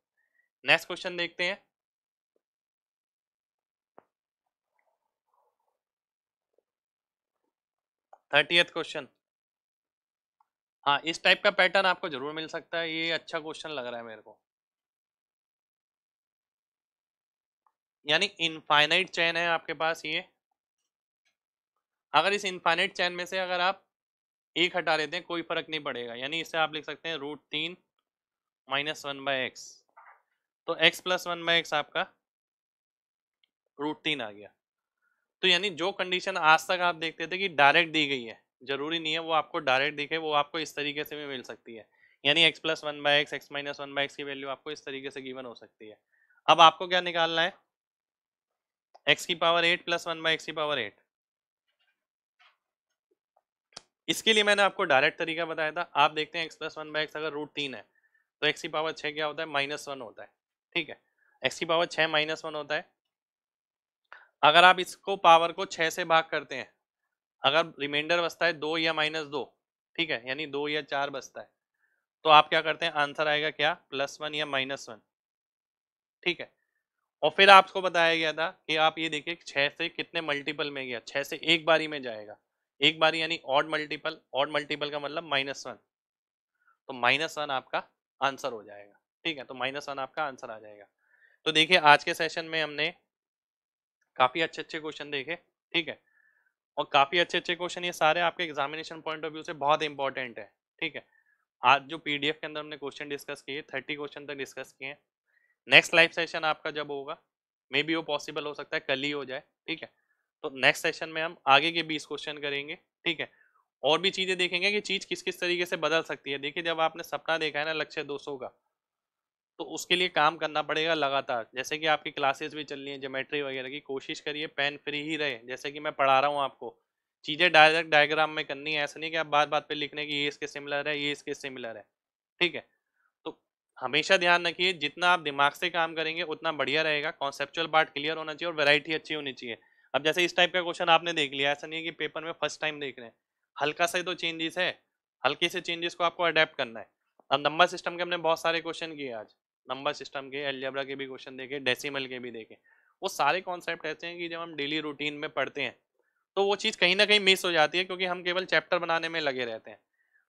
नेक्स्ट क्वेश्चन देखते हैं थर्टीएथ क्वेश्चन हाँ इस टाइप का पैटर्न आपको जरूर मिल सकता है ये अच्छा क्वेश्चन लग रहा है मेरे को यानी इनफाइनाइट चैन है आपके पास ये अगर इस इनफाइनाइट चैन में से अगर आप एक हटा लेते हैं कोई फर्क नहीं पड़ेगा यानी इससे आप लिख सकते हैं रूट तीन माइनस वन बाय एक्स तो X plus one by X आपका रूट तीन आ गया तो यानी जो कंडीशन आज तक आप देखते थे कि डायरेक्ट दी गई है जरूरी नहीं है वो आपको डायरेक्ट दिखे वो आपको इस तरीके से भी मिल सकती है यानी x plus one by X X minus one by X की वैल्यू आपको इस तरीके से गिवन हो सकती है अब आपको क्या निकालना है x की power eight plus one by X की पावर एट इसके लिए मैंने आपको डायरेक्ट तरीका बताया था आप देखते हैं X plus one by X अगर रूट तीन है तो एक्स की पावर छः क्या होता है माइनस वन होता है ठीक है एक्स की पावर छः माइनस वन होता है अगर आप इसको पावर को छः से भाग करते हैं अगर रिमाइंडर बचता है दो या माइनस दो ठीक है यानी दो या चार बचता है तो आप क्या करते हैं आंसर आएगा क्या प्लस वन या माइनस वन ठीक है और फिर आपको बताया गया था कि आप ये देखिए छः से कितने मल्टीपल में गया छः से एक बारी में जाएगा एक बारी यानी ऑड मल्टीपल ऑड मल्टीपल का मतलब माइनस वन तो माइनस वन आपका आंसर हो जाएगा ठीक है तो माइनस वन आपका आंसर आ जाएगा तो देखिए आज के सेशन में हमने काफ़ी अच्छे अच्छे क्वेश्चन देखे ठीक है और काफ़ी अच्छे अच्छे क्वेश्चन ये सारे आपके एग्जामिनेशन पॉइंट ऑफ व्यू से बहुत इंपॉर्टेंट है ठीक है आज जो पीडीएफ के अंदर हमने क्वेश्चन डिस्कस किए थर्टी क्वेश्चन तक डिस्कस किए हैं नेक्स्ट लाइव सेशन आपका जब होगा मे बी वो पॉसिबल हो सकता है कल ही हो जाए ठीक है तो नेक्स्ट सेशन में हम आगे के बीस क्वेश्चन करेंगे ठीक है और भी चीज़ें देखेंगे कि चीज़ किस किस तरीके से बदल सकती है देखिए जब आपने सपना देखा है ना लक्ष्य सौ का तो उसके लिए काम करना पड़ेगा लगातार जैसे कि आपकी क्लासेस भी चल रही हैं जोमेट्री वगैरह की कोशिश करिए पेन फ्री ही रहे जैसे कि मैं पढ़ा रहा हूँ आपको चीज़ें डायरेक्ट डायग्राम में करनी है ऐसा नहीं कि आप बात बात पर लिखने की ये इसके सिमिलर है ये इसके सिमिलर है ठीक है तो हमेशा ध्यान रखिए जितना आप दिमाग से काम करेंगे उतना बढ़िया रहेगा कॉन्सेप्चुअल पार्ट क्लियर होना चाहिए और वेराइटी अच्छी होनी चाहिए अब जैसे इस टाइप का क्वेश्चन आपने देख लिया ऐसा नहीं है कि पेपर में फर्स्ट टाइम देख रहे हैं हल्का सा ही तो चेंजेस है हल्के से चेंजेस को आपको अडेप्ट करना है अब नंबर सिस्टम के हमने बहुत सारे क्वेश्चन किए आज नंबर सिस्टम के एलजबरा के भी क्वेश्चन देखे डेसीमल के भी देखे वो सारे कॉन्सेप्ट ऐसे हैं कि जब हम डेली रूटीन में पढ़ते हैं तो वो चीज़ कहीं ना कहीं मिस हो जाती है क्योंकि हम केवल चैप्टर बनाने में लगे रहते हैं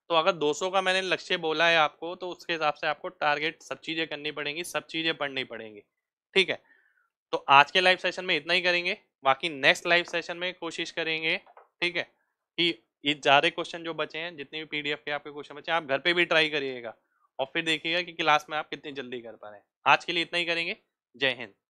तो अगर 200 का मैंने लक्ष्य बोला है आपको तो उसके हिसाब से आपको टारगेट सब चीज़ें करनी पड़ेंगी सब चीज़ें पढ़नी पड़ेंगी ठीक है तो आज के लाइव सेशन में इतना ही करेंगे बाकी नेक्स्ट लाइव सेशन में कोशिश करेंगे ठीक है कि ये सारे क्वेश्चन जो बचे हैं जितने भी पीडीएफ के आपके क्वेश्चन बचे हैं आप घर पे भी ट्राई करिएगा और फिर देखिएगा कि क्लास में आप कितनी जल्दी कर पा रहे हैं आज के लिए इतना ही करेंगे जय हिंद